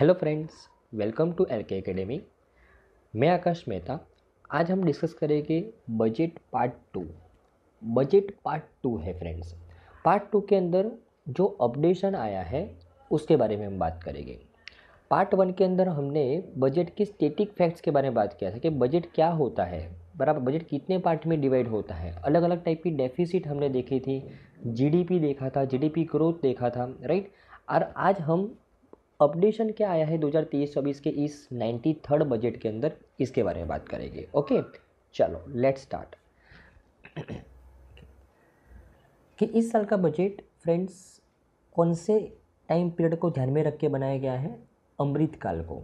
Hello friends welcome to L K academy मैं आकाश मेहता आज हम डिस्कस करेंगे budget part two budget part two है फ्रेंड्स पार्ट टू के अंदर जो अपडेशन आया है उसके बारे में हम बात करेंगे पार्ट वन के अंदर हमने बजट की स्टेटिक फैक्ट्स के बारे में बात किया था कि बजट क्या होता है बराबर बजट कितने पार्ट में डिवाइड होता है अलग अलग टाइप की डेफिसिट हमने देखी थी जीडीपी देखा था जीडीपी ग्रोथ देखा था राइट और आज हम अपडेशन क्या आया है तेईस चौबीस के इस नाइन्टी थर्ड बजट के अंदर इसके बारे में बात करेंगे ओके चलो लेट स्टार्ट कि इस साल का बजट फ्रेंड्स कौन से टाइम पीरियड को ध्यान में रख के बनाया गया है अमृतकाल को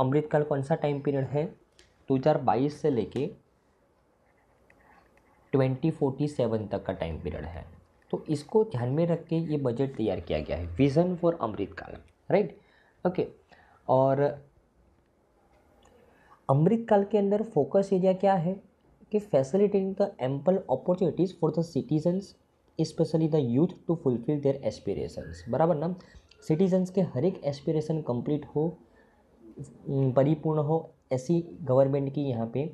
अमृतकाल कौन सा टाइम पीरियड है 2022 से लेके 2047 तक का टाइम पीरियड है तो इसको ध्यान में रख के ये बजट तैयार किया गया है vision for Amritkaal right okay और अमृत काल के अंदर फोकस एरिया क्या है कि facilitating the ample opportunities for the citizens specially the youth to fulfil their aspirations बराबर ना सिटीजन्स के हर एक एस्पिरेशन कंप्लीट हो परिपूर्ण हो ऐसी गवर्नमेंट की यहाँ पे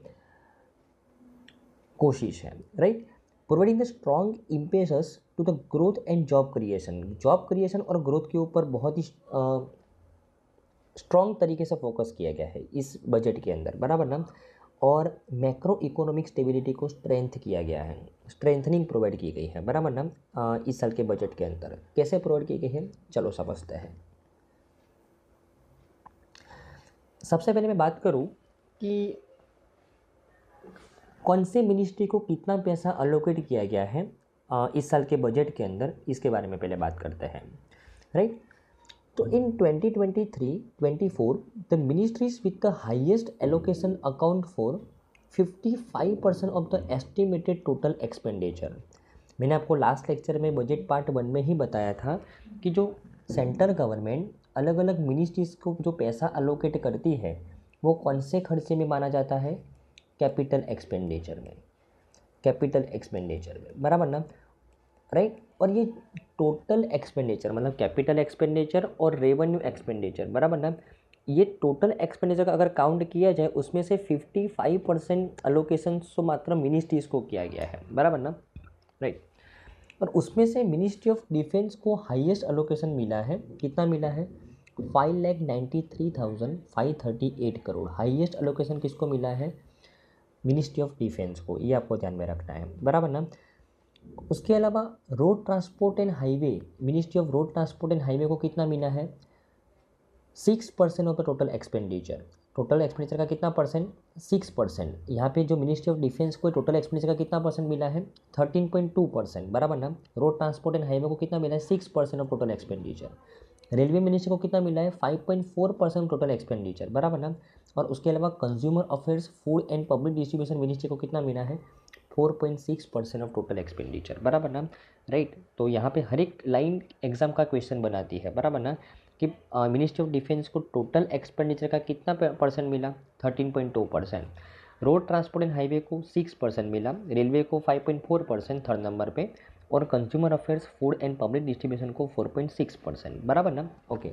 कोशिश है right providing the strong impetus to the growth and job creation job creation और ग्रोथ के ऊपर बहुत ही स्ट्रॉन्ग तरीके से फोकस किया गया है इस बजट के अंदर बराबर ना और मैक्रो इकोनॉमिक स्टेबिलिटी को स्ट्रेंथ किया गया है स्ट्रेंथनिंग प्रोवाइड की गई है बराबर ना इस साल के बजट के अंदर कैसे प्रोवाइड की गई है चलो समझते हैं सबसे पहले मैं बात करूं कि कौन से मिनिस्ट्री को कितना पैसा अलोकेट किया गया है इस साल के बजट के अंदर इसके बारे में पहले बात करते हैं राइट तो in 2023-24 the ministries with the highest allocation account for 55 percent of the estimated total expenditure मैंने आपको लास्ट लेक्चर में बजट पार्ट वन में ही बताया था कि जो सेंटर गवर्नमेंट अलग अलग मिनिस्ट्रीज को जो पैसा अलोकेट करती है वो कौन से खर्चे में माना जाता है कैपिटल एक्सपेंडिचर में कैपिटल एक्सपेंडिचर में बराबर ना राइट और ये टोटल एक्सपेंडिचर मतलब कैपिटल एक्सपेंडिचर और रेवेन्यू एक्सपेंडिचर बराबर ना ये टोटल एक्सपेंडिचर का अगर काउंट किया जाए उसमें से 55 परसेंट अलोकेशन सो मात्र मिनिस्ट्रीज़ को किया गया है बराबर ना राइट और उसमें से मिनिस्ट्री ऑफ डिफेंस को हाईएस्ट अलोकेशन मिला है कितना मिला है five lakh ninety three thousand five thirty eight crore highest allocation किसको मिला है मिनिस्ट्री ऑफ डिफेंस को ये आपको ध्यान में रखना है बराबर ना उसके अलावा road transport and highway ministry of road transport and highway को कितना मिला है six percent of the total expenditure total expenditure का कितना परसेंट सिक्स परसेंट यहाँ पे जो मिनिस्ट्री ऑफ डिफेंस को टोटल एक्सपेंडिचर का कितना परसेंट मिला है थर्टीन पॉइंट टू परसेंट बराबर ना रोड ट्रांसपोर्ट एंड हाईवे को कितना मिला है six percent of total expenditure railway ministry को कितना मिला है five point four percent total expenditure बराबर ना और उसके अलावा consumer affairs food and public distribution ministry को कितना मिला है four point six percent of total expenditure बराबर ना राइट तो यहाँ पे हर एक लाइन एग्जाम का क्वेश्चन बनाती है बराबर ना कि मिनिस्ट्री ऑफ डिफेंस को टोटल एक्सपेंडिचर का कितना परसेंट मिला thirteen point two percent road transport and highway को सिक्स परसेंट मिला रेलवे को five point four percent third number पे और consumer affairs food and public distribution को फोर पॉइंट सिक्स परसेंट बराबर ना ओके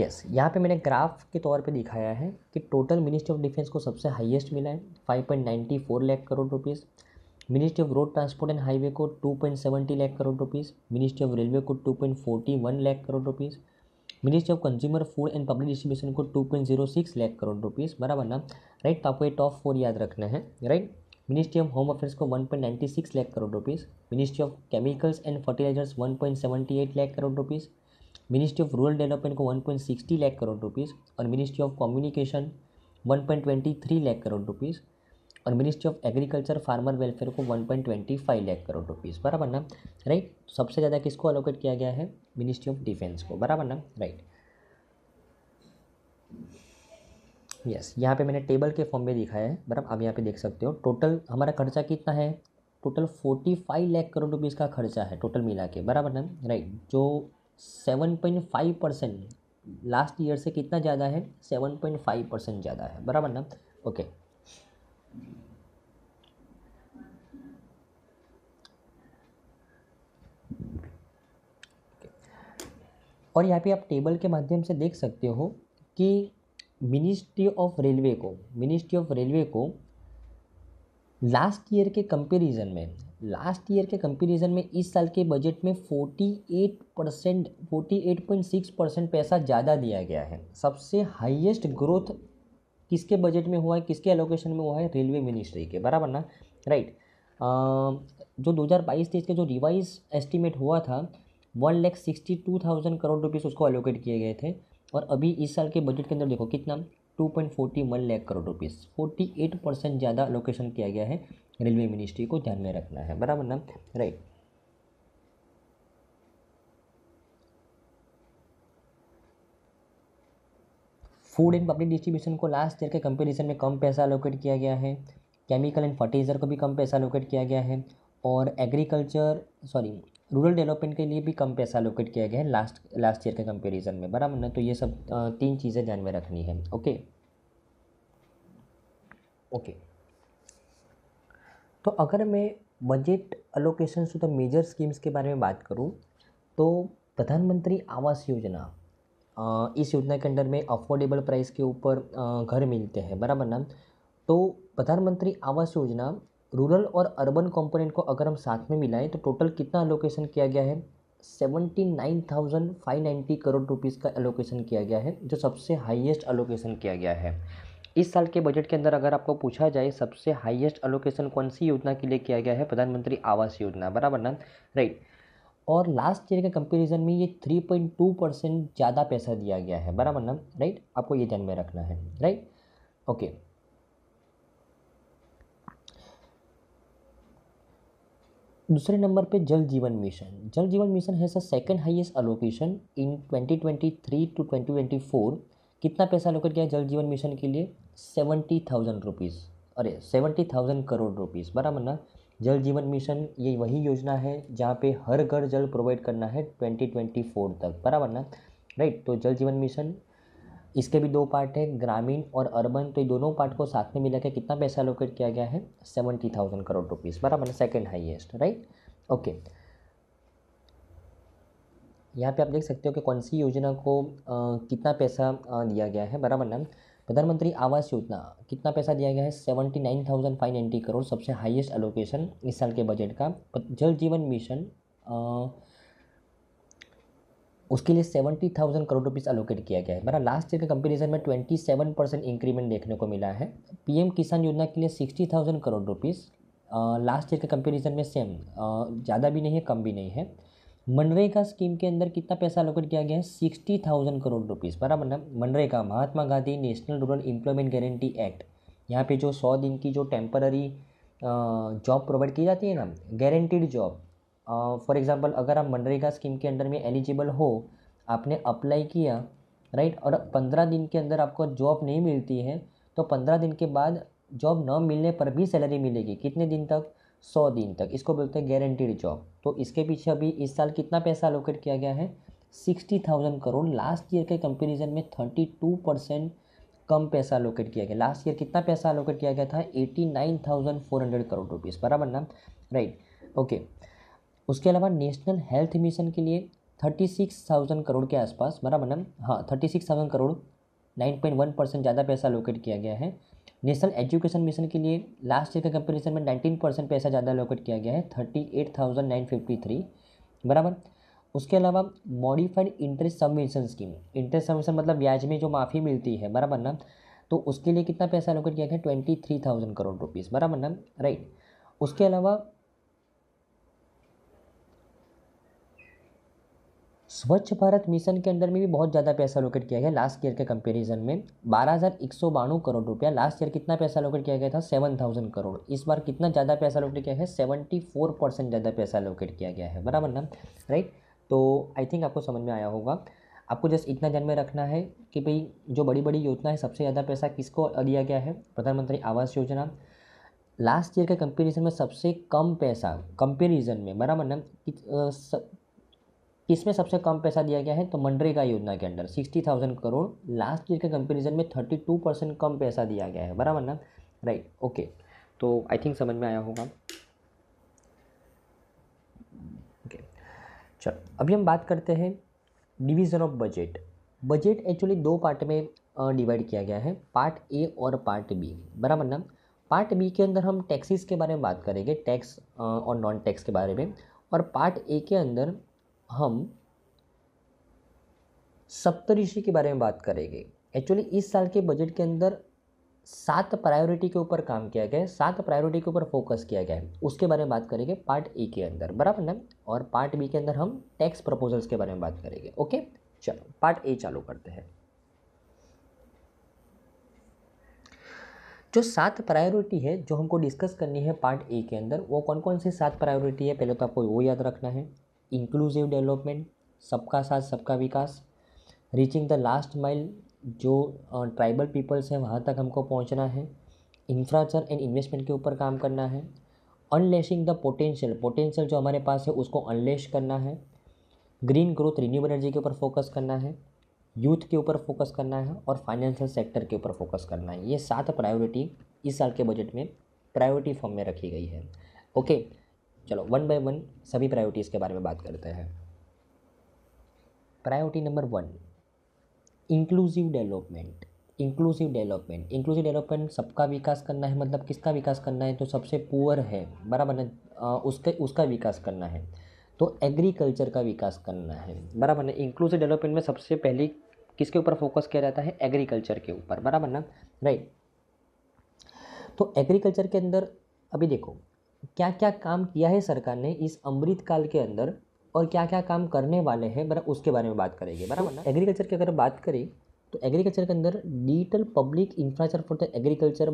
यस yes, यहाँ पे मैंने ग्राफ के तौर पे दिखाया है कि टोटल मिनिस्ट्री ऑफ डिफेंस को सबसे हाईएस्ट मिला है 5.94 lakh crore rupees ministry of road transport and highway को 2.70 lakh crore rupees ministry of railway को 2.41 lakh crore rupees ministry of consumer food and public distribution को टू लाख करोड़ रुपीज़ बराबर ना राइट तो आपको ये टॉप फोर याद रखना है right ministry of home affairs को one lakh crore rupees ministry of chemicals and fertilisers one lakh crore rupees ministry of rural development को 1.60 लाख करोड़ रुपीज़ और ministry of communication 1.23 lakh crore rupees और ministry of agriculture farmer welfare को 1.25 लाख करोड़ रुपीज़ बराबर ना राइट तो सबसे ज़्यादा किसको अलोकेट किया गया है मिनिस्ट्री ऑफ डिफेंस को बराबर ना राइट यस yes, यहाँ पे मैंने टेबल के फॉर्म में दिखाया है बराबर आप यहाँ पे देख सकते हो टोटल हमारा खर्चा कितना है total forty five lakh crore rupees का खर्चा है टोटल मिला के बराबर ना राइट जो seven point five percent last year से कितना ज़्यादा है सेवन पॉइंट फाइव परसेंट ज़्यादा है बराबर ना ओके और यहाँ पे आप टेबल के माध्यम से देख सकते हो कि मिनिस्ट्री ऑफ रेलवे को मिनिस्ट्री ऑफ रेलवे को लास्ट ईयर के कंपैरिजन में लास्ट ईयर के कंपेरिजन में इस साल के बजट में 48 परसेंट फोर्टी परसेंट पैसा ज़्यादा दिया गया है सबसे हाईएस्ट ग्रोथ किसके बजट में हुआ है किसके एलोकेशन में हुआ है रेलवे मिनिस्ट्री के बराबर ना राइट जो 2022-23 के जो रिवाइज एस्टिमेट हुआ था one lakh sixty two thousand crore rupees उसको एलोकेट किए गए थे और अभी इस साल के बजट के अंदर देखो कितना two point forty one lakh crore rupees forty eight percent ज़्यादा एलोकेशन किया गया है रेलवे मिनिस्ट्री को ध्यान में रखना है बराबर ना right food and public distribution को लास्ट ईयर के कंपेरिजन में कम पैसा अलोकेट किया गया है केमिकल एंड फर्टिलाइज़र को भी कम पैसा अलोकेट किया गया है और एग्रीकल्चर सॉरी रूरल डेवलपमेंट के लिए भी कम पैसा अलोकेट किया गया है लास्ट लास्ट ईयर के कंपेरिजन में बराबर ना तो ये सब तीन चीज़ें ध्यान में रखनी है ओके ओके तो अगर मैं budget allocation to the major schemes के बारे में बात करूँ तो प्रधानमंत्री आवास योजना इस योजना के अंडर में अफोर्डेबल प्राइस के ऊपर घर मिलते हैं बराबर ना तो प्रधानमंत्री आवास योजना रूरल और अर्बन कंपोनेंट को अगर हम साथ में मिलाएं तो टोटल कितना अलोकेशन किया गया है seventy nine thousand five ninety crore rupees का एलोकेशन किया गया है जो सबसे हाईएस्ट अलोकेशन किया गया है इस साल के बजट के अंदर अगर आपको पूछा जाए सबसे हाईएस्ट अलोकेशन कौन सी योजना के लिए किया गया है प्रधानमंत्री आवास योजना बराबर ना राइट और लास्ट ईयर के कंपेरिजन में ये थ्री पॉइंट टू परसेंट ज़्यादा पैसा दिया गया है बराबर ना राइट आपको ये ध्यान में रखना है राइट ओके दूसरे नंबर पे जल जीवन मिशन जल जीवन मिशन है a second highest allocation in twenty twenty three to twenty twenty four कितना पैसा लोकेट किया है जल जीवन मिशन के लिए सेवेंटी थाउजेंड रुपीज़ अरे सेवेंटी थाउजेंड करोड़ रुपीज़ बराबर ना जल जीवन मिशन ये वही योजना है जहाँ पे हर घर जल प्रोवाइड करना है ट्वेंटी ट्वेंटी फोर तक बराबर ना राइट तो जल जीवन मिशन इसके भी दो पार्ट है ग्रामीण और अर्बन तो ये दोनों पार्ट को साथ में मिला के कितना पैसा लोकेट किया गया है सेवेंटी थाउजेंड करोड़ रुपीज़ बराबर सेकेंड हाइएस्ट राइट ओके यहाँ पे आप देख सकते हो कि कौन सी योजना को आ, कितना पैसा आ, दिया गया है बराबर ना प्रधानमंत्री आवास योजना कितना पैसा दिया गया है seventy nine thousand five ninety crore सबसे हाईएस्ट एलोकेशन इस साल के बजट का जल जीवन मिशन उसके लिए seventy thousand crore rupees allocate किया गया है मेरा लास्ट ईयर के कंपेरिजन में ट्वेंटी सेवन परसेंट इंक्रीमेंट देखने को मिला है पीएम किसान योजना के लिए sixty thousand crore rupees last year के कंपेरिजन में सेम ज़्यादा भी नहीं है कम भी नहीं है मनरेगा स्कीम के अंदर कितना पैसा अलोकेट किया गया है सिक्सटी थाउजेंड करोड़ रुपीज़ बराबर ना मनरेगा Mahatma Gandhi national rural employment guarantee act यहाँ पे जो सौ दिन की जो टेम्पररी जॉब प्रोवाइड की जाती है ना गारंटीड जॉब फॉर एग्ज़ाम्पल अगर आप मनरेगा स्कीम के अंडर में एलिजिबल हो आपने अप्लाई किया राइट और पंद्रह दिन के अंदर आपको जॉब नहीं मिलती है तो पंद्रह दिन के बाद जॉब न मिलने पर भी सैलरी मिलेगी कितने दिन तक सौ दिन तक इसको बोलते हैं गारंटीड जॉब तो इसके पीछे अभी इस साल कितना पैसा अलोकेट किया गया है sixty thousand crore last year के कंपेरिजन में थर्टी टू परसेंट कम पैसा अलोकेट किया गया लास्ट ईयर कितना पैसा अलोकेट किया गया था eighty nine thousand four hundred crore rupees बराबर ना राइट ओके उसके अलावा नेशनल हेल्थ मिशन के लिए थर्टी सिक्स थाउजेंड करोड़ के आसपास बराबर ना हाँ thirty six thousand crore nine point one percent ज़्यादा पैसा अलोकेट किया गया है नेशनल एजुकेशन मिशन के लिए लास्ट ईयर के कंपेरिजन में नाइनटीन परसेंट पैसा ज़्यादा लोकेट किया गया है thirty eight thousand nine fifty three बराबर उसके अलावा modified interest submission scheme interest submission मतलब ब्याज में जो माफ़ी मिलती है बराबर ना तो उसके लिए कितना पैसा लोकेट किया गया है twenty three thousand crore rupees बराबर ना राइट उसके अलावा स्वच्छ भारत मिशन के अंदर में भी बहुत ज़्यादा पैसा लोकेट किया गया लास्ट ईयर के कंपैरिजन में बारह हज़ार एक सौ करोड़ रुपया लास्ट ईयर कितना पैसा लोकेट किया गया था सेवन थाउजेंड करोड़ इस बार कितना ज़्यादा पैसा लोकेट किया है सेवेंटी फोर परसेंट ज़्यादा पैसा लोकेट किया गया है बराबर ना राइट तो आई थिंक आपको समझ में आया होगा आपको जस्ट इतना ध्यान में रखना है कि भाई जो बड़ी बड़ी योजना है सबसे ज़्यादा पैसा किसको दिया गया है प्रधानमंत्री आवास योजना लास्ट ईयर के कंपेरिजन में सबसे कम पैसा कंपेरिजन में बराबर ना किसमें सबसे कम पैसा दिया गया है तो मनरेगा योजना के under sixty thousand crore last year के कंपेरिजन में थर्टी टू परसेंट कम पैसा दिया गया है बराबर ना राइट ओके तो आई थिंक समझ में आया होगा ओके चलो अभी हम बात करते हैं division of budget budget actually दो पार्ट में डिवाइड किया गया है पार्ट ए और पार्ट बी बराबर ना पार्ट बी के अंदर हम टैक्सेस के बारे में बात करेंगे टैक्स और नॉन टैक्स के बारे में और पार्ट ए के अंदर हम सप्तऋषि के बारे में बात करेंगे एक्चुअली इस साल के बजट के अंदर सात प्रायोरिटी के ऊपर काम किया गया है सात प्रायोरिटी के ऊपर फोकस किया गया है उसके बारे में बात करेंगे पार्ट ए के अंदर बराबर ना और पार्ट बी के अंदर हम टैक्स प्रपोजल्स के बारे में बात करेंगे ओके चलो पार्ट ए चालू करते हैं जो सात प्रायोरिटी है जो हमको डिस्कस करनी है पार्ट ए के अंदर वो कौन कौन सी सात प्रायोरिटी है पहले तो आपको वो याद रखना है इंक्लूसिव डेवलपमेंट सबका साथ सबका विकास रीचिंग द लास्ट माइल जो ट्राइबल पीपल्स हैं वहाँ तक हमको पहुँचना है इंफ्रास्ट्रक्चर एंड इन्वेस्टमेंट के ऊपर काम करना है अनलेशिंग द पोटेंशियल पोटेंशियल जो हमारे पास है उसको अनलेश करना है ग्रीन ग्रोथ रिन्यूबल एनर्जी के ऊपर फोकस करना है यूथ के ऊपर फोकस करना है और फाइनेंशियल सेक्टर के ऊपर फोकस करना है ये सात प्रायोरिटी इस साल के बजट में प्रायोरिटी फॉर्म में रखी गई है ओके okay, चलो वन बाय वन सभी प्रायोरिटीज़ के बारे में बात करते हैं priority number one inclusive development inclusive development inclusive development सबका विकास करना है मतलब किसका विकास करना है तो सबसे पुअर है बराबर ना उसके उसका विकास करना है तो एग्रीकल्चर का विकास करना है बराबर ना इंक्लूसिव डेवलपमेंट में सबसे पहले किसके ऊपर फोकस किया जाता है एग्रीकल्चर के ऊपर बराबर ना राइट तो एग्रीकल्चर के अंदर अभी देखो क्या क्या काम किया है सरकार ने इस अमृत काल के अंदर और क्या क्या काम करने वाले हैं बरा उसके बारे में बात करेंगे तो बराबर ना एग्रीकल्चर की अगर बात करें तो एग्रीकल्चर के अंदर digital public infrastructure for the agriculture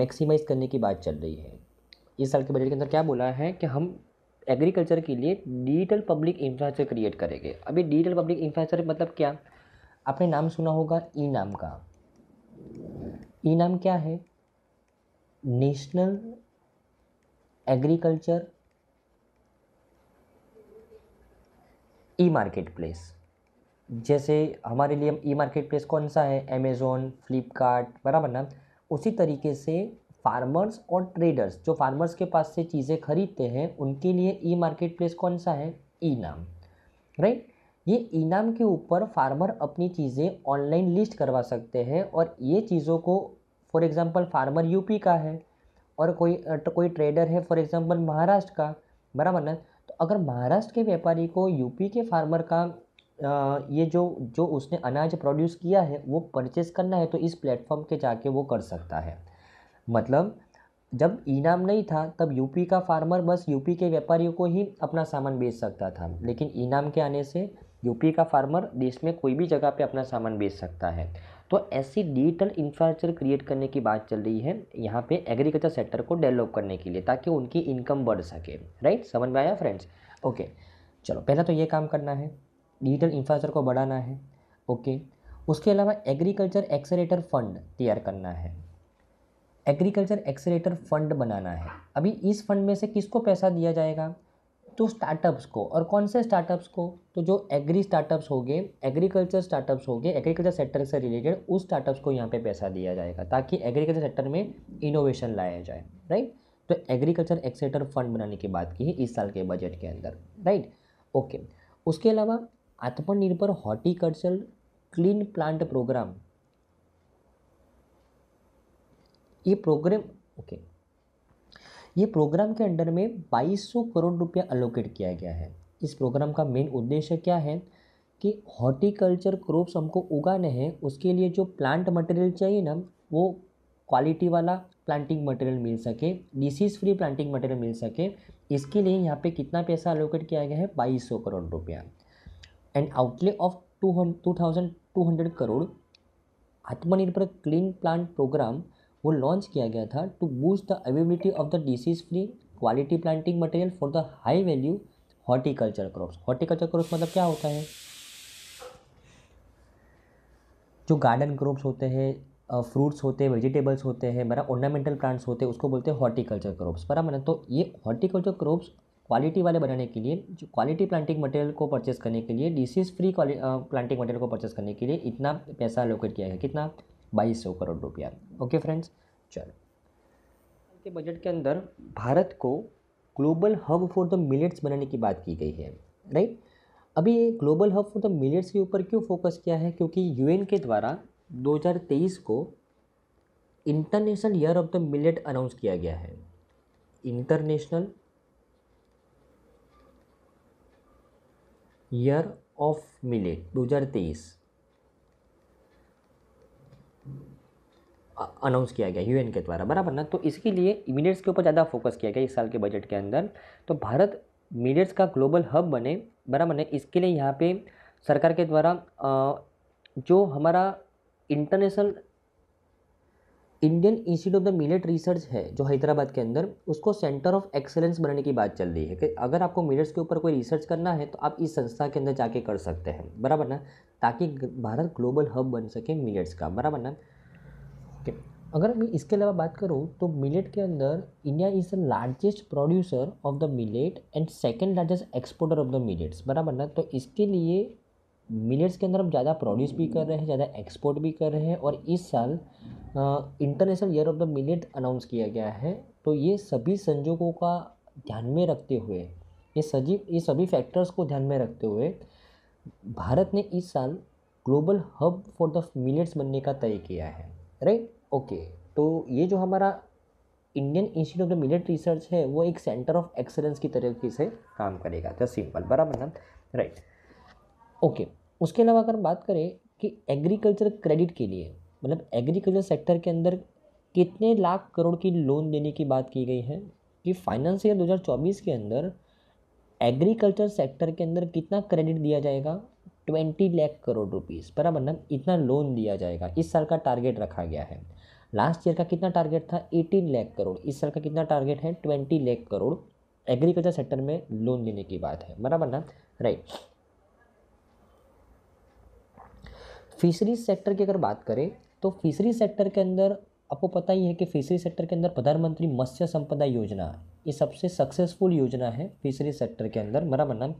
maximise करने की बात चल रही है इस साल के बजट के अंदर क्या बोला है कि हम एग्रीकल्चर के लिए डिजिटल पब्लिक इंफ्रास्ट्रक्चर क्रिएट करेंगे अभी डिजिटल पब्लिक इंफ्रास्ट्रक्चर मतलब क्या आपने नाम सुना होगा ई नाम का ई नाम क्या है national agriculture e market place जैसे हमारे लिए ई मार्केट प्लेस कौन सा है अमेज़ोन फ्लिपकार्ट बराबर ना उसी तरीके से फार्मर्स और ट्रेडर्स जो फार्मर्स के पास से चीज़ें खरीदते हैं उनके लिए ई मार्केट प्लेस कौन सा है ई नाम राइट ये इनाम के ऊपर फार्मर अपनी चीज़ें ऑनलाइन लिस्ट करवा सकते हैं और ये चीज़ों को फॉर एग्ज़ाम्पल फार्मर यूपी का है और कोई तो कोई ट्रेडर है फॉर एग्ज़ाम्पल महाराष्ट्र का बराबर ना तो अगर महाराष्ट्र के व्यापारी को यूपी के फार्मर का आ, ये जो जो उसने अनाज प्रोड्यूस किया है वो परचेस करना है तो इस प्लेटफॉर्म के जाके वो कर सकता है मतलब जब इनाम नहीं था तब यूपी का फार्मर बस यूपी के व्यापारियों को ही अपना सामान बेच सकता था लेकिन इनाम के आने से यूपी का फार्मर देश में कोई भी जगह पे अपना सामान बेच सकता है तो ऐसी डिजिटल इंफ्रास्ट्रक्चर क्रिएट करने की बात चल रही है यहाँ पे एग्रीकल्चर सेक्टर को डेवलप करने के लिए ताकि उनकी इनकम बढ़ सके राइट समझ में आया फ्रेंड्स ओके चलो पहला तो ये काम करना है डिजिटल इंफ्रास्ट्रक्चर को बढ़ाना है ओके उसके अलावा एग्रीकल्चर एक्सेलेटर फंड तैयार करना है एग्रीकल्चर एक्सेलेटर फंड बनाना है अभी इस फंड में से किसको पैसा दिया जाएगा तो स्टार्टअप्स को और कौन से स्टार्टअप्स को तो जो एग्री स्टार्टअप्स हो गए एग्रीकल्चर स्टार्टअप्स हो गए एग्रीकल्चर सेक्टर से रिलेटेड उस स्टार्टअप्स को यहाँ पे पैसा दिया जाएगा ताकि एग्रीकल्चर सेक्टर में इनोवेशन लाया जाए राइट तो एग्रीकल्चर एक्सेटर फंड बनाने की बात की है इस साल के बजट के अंदर राइट ओके उसके अलावा आत्मनिर्भर हॉर्टिकल्चर क्लीन प्लांट प्रोग्राम ये प्रोग्राम ओके okay. ये प्रोग्राम के अंडर में 2200 करोड़ रुपया अलोकेट किया गया है इस प्रोग्राम का मेन उद्देश्य क्या है कि हॉर्टिकल्चर क्रॉप्स हमको उगाने हैं उसके लिए जो प्लांट मटेरियल चाहिए ना वो क्वालिटी वाला प्लांटिंग मटेरियल मिल सके डिसीज़ फ्री प्लांटिंग मटेरियल मिल सके इसके लिए यहाँ पे कितना पैसा अलोकेट किया गया है बाईस सौ करोड़ रुपया and outlay of two hund two thousand two hundred crore आत्मनिर्भर क्लीन प्लांट प्रोग्राम वो लॉन्च किया गया था to boost the availability of the disease free quality planting material for the high value horticulture crops horticulture crops मतलब क्या होता है जो गार्डन क्रॉप्स होते हैं फ्रूट्स होते हैं वेजिटेबल्स होते हैं मेरा ऑर्नामेंटल प्लांट्स होते हैं उसको बोलते हैं हॉर्टिकल्चर क्रॉप्स बराबर मैंने तो ये हॉर्टिकल्चर क्रॉप्स क्वालिटी वाले बनाने के लिए जो क्वालिटी प्लांटिंग मटेरियल को परचेस करने के लिए डिसीज़ फ्री प्लांटिंग मटेरियल को परचेस करने के लिए इतना पैसा लोकेट किया गया कितना बाईस सौ करोड़ रुपया ओके फ्रेंड्स चलो के बजट के अंदर भारत को global hub for the millets बनाने की बात की गई है राइट अभी ये global hub for the millets के ऊपर क्यों फोकस किया है क्योंकि यूएन के द्वारा 2023 को international year of the millet announce किया गया है international year of millet 2023 announce किया गया यूएन के द्वारा बराबर ना तो इसके लिए मीडियट्स के ऊपर ज़्यादा फोकस किया गया इस साल के बजट के अंदर तो भारत मीडियट्स का ग्लोबल हब बने बराबर ना इसके लिए यहाँ पे सरकार के द्वारा जो हमारा international Indian institute of the millet research है जो हैदराबाद के अंदर उसको सेंटर ऑफ एक्सेलेंस बनाने की बात चल रही है कि अगर आपको मिलेट्स के ऊपर कोई रिसर्च करना है तो आप इस संस्था के अंदर जाके कर सकते हैं बराबर ना ताकि भारत ग्लोबल हब बन सके मिलेट्स का बराबर ना ओके अगर मैं इसके अलावा बात करूँ तो मिलेट के अंदर India is the largest producer of the millet and second largest exporter of the millets बराबर ना तो इसके लिए मिलेट्स के अंदर हम ज़्यादा प्रोड्यूस भी कर रहे हैं ज़्यादा एक्सपोर्ट भी कर रहे हैं और इस साल international year of the millet announce किया गया है तो ये सभी संजोगों का ध्यान में रखते हुए ये सजीव ये सभी फैक्टर्स को ध्यान में रखते हुए भारत ने इस साल global hub for the millets बनने का तय किया है राइट ओके तो ये जो हमारा Indian institute of millet research है वो एक सेंटर ऑफ एक्सेलेंस की तरीके से काम करेगा जस्ट सिंपल बराबर ना राइट ओके उसके अलावा अगर बात करें कि एग्रीकल्चर क्रेडिट के लिए मतलब एग्रीकल्चर सेक्टर के अंदर कितने लाख करोड़ की लोन देने की बात की गई है कि फाइनेंस ईयर 2024 के अंदर एग्रीकल्चर सेक्टर के अंदर कितना क्रेडिट दिया जाएगा ट्वेंटी लाख करोड़ रुपीज़ बराबर ना इतना लोन दिया जाएगा इस साल का टारगेट रखा गया है लास्ट ईयर का कितना टारगेट था एटीन लाख करोड़ इस साल का कितना टारगेट है twenty lakh crore agriculture sector में लोन देने की बात है बराबर ना राइट फिशरीज सेक्टर की अगर बात करें तो फिशरीज सेक्टर के अंदर आपको पता ही है कि फिशरीज सेक्टर के अंदर प्रधानमंत्री मत्स्य संपदा योजना ये सबसे सक्सेसफुल योजना है फिशरीज सेक्टर के अंदर बराबर मन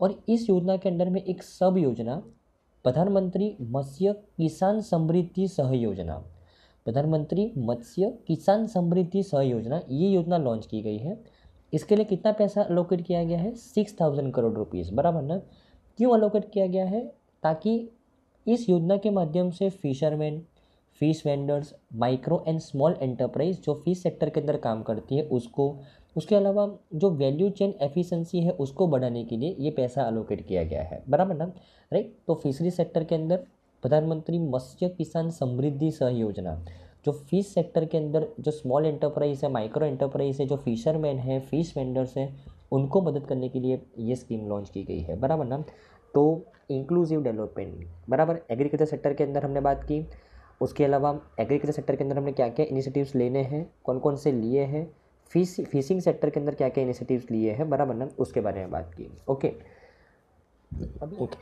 और इस योजना के अंडर में एक सब योजना प्रधानमंत्री मत्स्य किसान समृद्धि सह योजना प्रधानमंत्री मत्स्य किसान समृद्धि सह योजना ये योजना लॉन्च की गई है इसके लिए कितना पैसा अलोकेट किया गया है सिक्स थाउजेंड करोड़ रुपीज़ बराबर ना क्यों अलोकेट किया गया है ताकि इस योजना के माध्यम से fisherman fish vendors micro and small enterprise जो फिश सेक्टर के अंदर काम करती है उसको उसके अलावा जो वैल्यू चेन एफिशिएंसी है उसको बढ़ाने के लिए ये पैसा अलोकेट किया गया है बराबर ना राइट तो फिशरी सेक्टर के अंदर प्रधानमंत्री मत्स्य किसान समृद्धि सह योजना जो फिश सेक्टर के अंदर जो स्मॉल एंटरप्राइज है माइक्रो एंटरप्राइज है जो फिशरमैन है फिश वेंडर्स हैं उनको मदद करने के लिए ये स्कीम लॉन्च की गई है बराबर ना तो इंक्लूसिव डेवलपमेंट बराबर एग्रीकल्चर सेक्टर के अंदर हमने बात की उसके अलावा एग्रीकल्चर सेक्टर के अंदर हमने क्या क्या इनिशिएटिव्स लेने हैं कौन कौन से लिए हैं फिशिंग फिशिंग सेक्टर के अंदर क्या क्या इनिशिएटिव्स लिए हैं बराबर ना उसके बारे में बात की ओके अभी ओके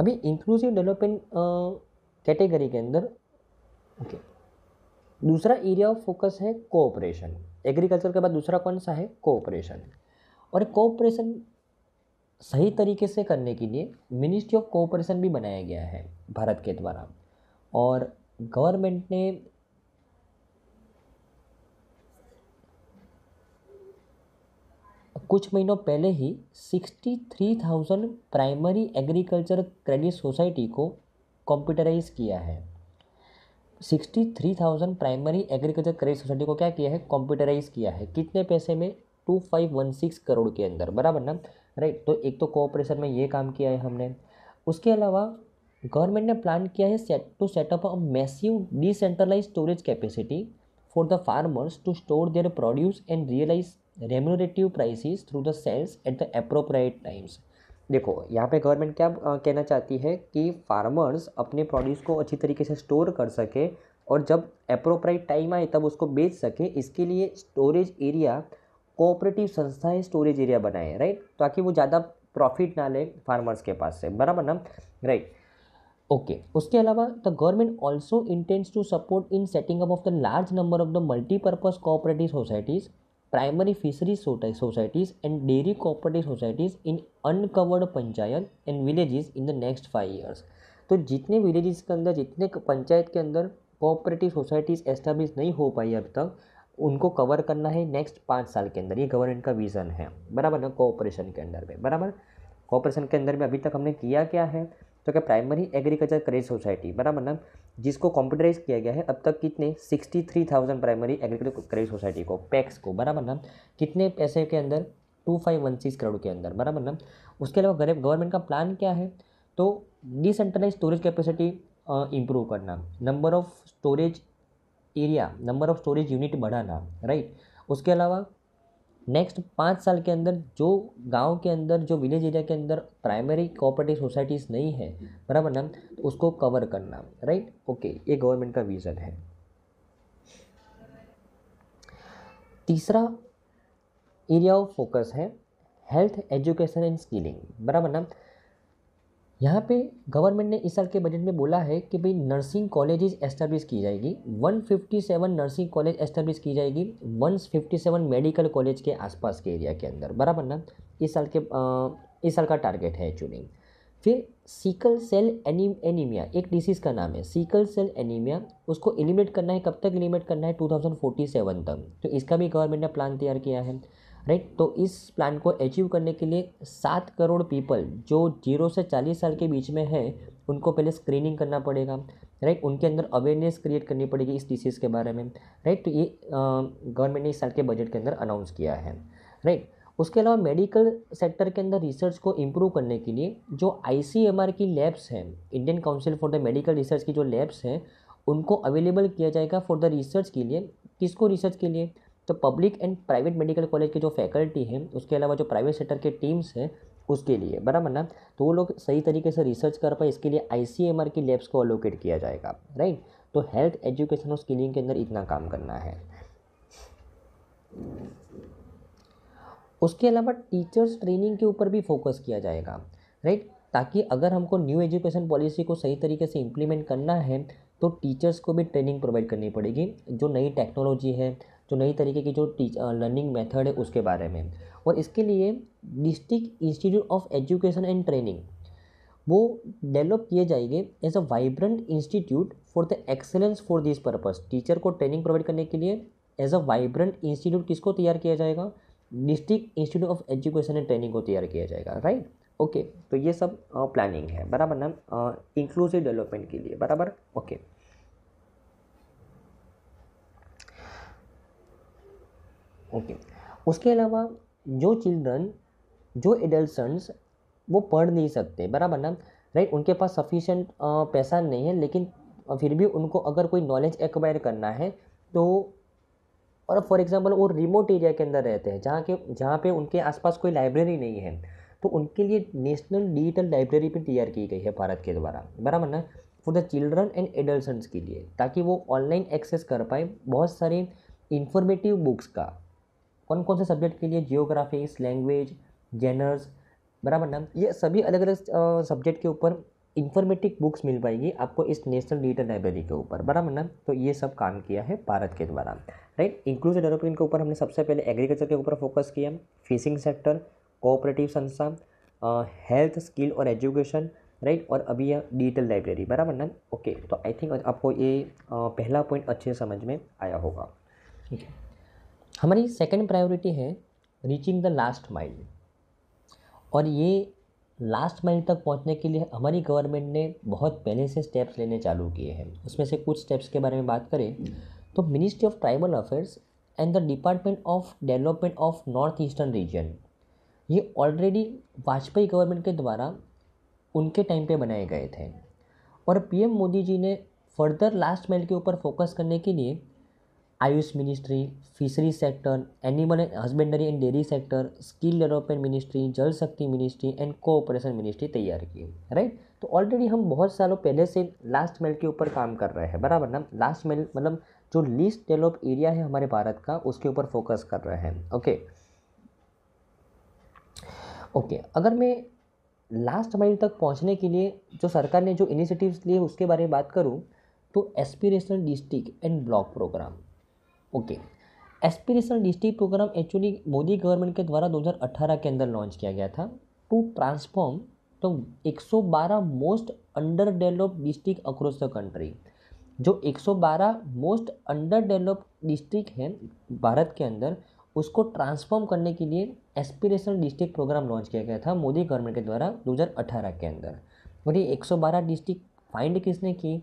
अभी इंक्लूसिव डेवलपमेंट कैटेगरी के अंदर ओके दूसरा एरिया ऑफ फोकस है कोऑपरेशन एग्रीकल्चर के बाद दूसरा कौन सा है कोऑपरेशन और कोऑपरेशन सही तरीके से करने के लिए मिनिस्ट्री ऑफ कोऑपरेशन भी बनाया गया है भारत के द्वारा और गवर्नमेंट ने कुछ महीनों पहले ही 63,000 प्राइमरी एग्रीकल्चर क्रेडिट सोसाइटी को कंप्यूटराइज किया है 63,000 प्राइमरी एग्रीकल्चर क्रेडिट सोसाइटी को क्या किया है कॉम्प्यूटराइज किया है कितने पैसे में 2516 करोड़ के अंदर बराबर ना राइट तो एक तो कोऑपरेशन में ये काम किया है हमने उसके अलावा गवर्नमेंट ने प्लान किया है set to set up a massive decentralise storage capacity for the farmers to store their produce and realise remunerative prices through the sales at the appropriate times देखो यहाँ पे गवर्नमेंट क्या कहना चाहती है कि फार्मर्स अपने प्रोड्यूस को अच्छी तरीके से स्टोर कर सके और जब अप्रोप्राइट टाइम आए तब उसको बेच सके इसके लिए स्टोरेज एरिया कोऑपरेटिव संस्थाएं स्टोरेज एरिया बनाए राइट ताकि वो ज़्यादा प्रॉफिट ना ले फार्मर्स के पास से बराबर ना राइट ओके okay. उसके अलावा the government also intends to support in setting up of the large number of the multipurpose cooperative societies primary fishery societies and dairy cooperative societies in uncovered panchayat and villages in the next five years तो जितने villages के अंदर जितने पंचायत के अंदर cooperative societies establish नहीं हो पाई अब तक उनको कवर करना है नेक्स्ट पाँच साल के अंदर ये गवर्नमेंट का विज़न है बराबर ना कोऑपरेशन के अंदर में बराबर कोऑपरेशन के अंदर में अभी तक हमने किया क्या है तो क्या प्राइमरी एग्रीकल्चर क्रेडिट सोसाइटी बराबर ना जिसको कंप्यूटराइज किया गया है अब तक कितने sixty three thousand primary agriculture credit society को पैक्स को बराबर ना कितने पैसे के अंदर two five one six crore के अंदर बराबर ना उसके अलावा गरीब गवर्नमेंट का प्लान क्या है तो डिसेंट्रलाइज स्टोरेज कैपेसिटी इम्प्रूव करना number of storage area number of storage unit बढ़ाना राइट उसके अलावा नेक्स्ट पाँच साल के अंदर जो गांव के अंदर जो विलेज एरिया के अंदर प्राइमरी कोऑपरेटिव सोसाइटीज़ नहीं है बराबर ना तो उसको कवर करना राइट ओके ये गवर्नमेंट का विज़न है तीसरा एरिया ऑफ फोकस है हेल्थ एजुकेशन एंड स्किलिंग बराबर ना यहाँ पे गवर्नमेंट ने इस साल के बजट में बोला है कि भाई नर्सिंग कॉलेजेस एस्टैब्लिश की जाएगी 157 नर्सिंग कॉलेज एस्टैब्लिश की जाएगी 157 मेडिकल कॉलेज के आसपास के एरिया के अंदर बराबर ना इस साल के इस साल का टारगेट है एक्चुअली फिर सीकल सेल एनी एनीमिया एक डिसीज़ का नाम है सीकल सेल एनीमिया उसको एलिमिनेट करना है कब तक एलिमिनेट करना है टू तक तो इसका भी गवर्नमेंट ने प्लान तैयार किया है राइट तो इस प्लान को अचीव करने के लिए सात करोड़ पीपल जो जीरो से चालीस साल के बीच में है उनको पहले स्क्रीनिंग करना पड़ेगा राइट उनके अंदर अवेयरनेस क्रिएट करनी पड़ेगी इस डिसीज़ के बारे में राइट तो ये गवर्नमेंट ने इस साल के बजट के अंदर अनाउंस किया है राइट उसके अलावा मेडिकल सेक्टर के अंदर रिसर्च को इम्प्रूव करने के लिए जो आई की लैब्स हैं Indian council for the medical research की जो लैब्स हैं उनको अवेलेबल किया जाएगा फॉर द रिसर्च के लिए किसको रिसर्च के लिए तो public and private medical college के जो फैकल्टी हैं उसके अलावा जो प्राइवेट सेक्टर के टीम्स हैं उसके लिए बराबर ना तो वो लोग सही तरीके से रिसर्च कर पाए इसके लिए आई की लैब्स को अलोकेट किया जाएगा राइट तो हेल्थ एजुकेशन और स्किलिंग के अंदर इतना काम करना है उसके अलावा टीचर्स ट्रेनिंग के ऊपर भी फोकस किया जाएगा राइट ताकि अगर हमको न्यू एजुकेशन पॉलिसी को सही तरीके से इम्प्लीमेंट करना है तो टीचर्स को भी ट्रेनिंग प्रोवाइड करनी पड़ेगी जो नई टेक्नोलॉजी है जो तो नई तरीके की जो टीच लर्निंग मेथड है उसके बारे में और इसके लिए district institute of education and training वो डेवलप किए जाएंगे as a vibrant institute for the excellence for this purpose teacher को ट्रेनिंग प्रोवाइड करने के लिए एज अ वाइब्रेंट इंस्टीट्यूट किसको तैयार किया जाएगा district institute of education and training को तैयार किया जाएगा राइट ओके तो ये सब प्लानिंग है बराबर ना इंक्लूसिव डेवलपमेंट के लिए बराबर ओके ओके उसके अलावा जो चिल्ड्रन जो एडल्टसन्स वो पढ़ नहीं सकते बराबर ना राइट उनके पास सफिशेंट पैसा नहीं है लेकिन फिर भी उनको अगर कोई नॉलेज एक्वायर करना है तो और फॉर एग्ज़ाम्पल वो रिमोट एरिया के अंदर रहते हैं जहाँ के जहाँ पे उनके आसपास कोई लाइब्रेरी नहीं है तो उनके लिए नेशनल डिजिटल लाइब्रेरी भी तैयार की गई है भारत के द्वारा बराबर ना for the children and adolescents के लिए ताकि वो ऑनलाइन एक्सेस कर पाए बहुत सारी इन्फॉर्मेटिव बुक्स का कौन कौन से सब्जेक्ट के लिए जियोग्राफीज लैंग्वेज जेनर्स बराबर ना ये सभी अलग अलग सब्जेक्ट के ऊपर इन्फॉर्मेटिव बुक्स मिल पाएगी आपको इस नेशनल डिजिटल लाइब्रेरी के ऊपर बराबर ना तो ये सब काम किया है भारत के द्वारा राइट इंक्लूसिव डेवलपमेंट के ऊपर हमने सबसे पहले एग्रीकल्चर के ऊपर फोकस किया फिशिंग सेक्टर कोऑपरेटिव संस्था हेल्थ स्किल और एजुकेशन राइट और अभी यह डिजिटल लाइब्रेरी बराबर ना ओके तो आई थिंक आपको ये आ, पहला पॉइंट अच्छे समझ में आया होगा ठीक है हमारी सेकंड प्रायोरिटी है रीचिंग द लास्ट माइल और ये लास्ट माइल तक पहुंचने के लिए हमारी गवर्नमेंट ने बहुत पहले से स्टेप्स लेने चालू किए हैं उसमें से कुछ स्टेप्स के बारे में बात करें तो ministry of tribal affairs and the department of development of north eastern region ये ऑलरेडी वाजपेयी गवर्नमेंट के द्वारा उनके टाइम पे बनाए गए थे और पीएम मोदी जी ने फर्दर लास्ट माइल के ऊपर फोकस करने के लिए Ayush ministry fishery sector animal and husbandry and dairy sector skill development ministry Jal Shakti ministry and cooperation ministry तैयार की राइट तो ऑलरेडी हम बहुत सालों पहले से लास्ट मेल के ऊपर काम कर रहे हैं बराबर ना लास्ट मेल मतलब जो लीस्ट डेवलप एरिया है हमारे भारत का उसके ऊपर फोकस कर रहे हैं ओके ओके अगर मैं लास्ट माइल तक पहुंचने के लिए जो सरकार ने जो इनिशिएटिव्स लिए उसके बारे में बात करूं तो aspirational district and block programme okay aspirational district programme actually Modi government के द्वारा 2018 के अंदर लॉन्च किया गया था टू ट्रांसफॉर्म तो 112 most under develop district across the country जो 112 मोस्ट अंडर डेवलप डिस्ट्रिक्ट हैं भारत के अंदर उसको ट्रांसफॉर्म करने के लिए एस्पिरेशनल डिस्ट्रिक्ट प्रोग्राम लॉन्च किया गया था मोदी गवर्नमेंट के द्वारा 2018 के अंदर और ये 112 डिस्ट्रिक्ट फाइंड किसने की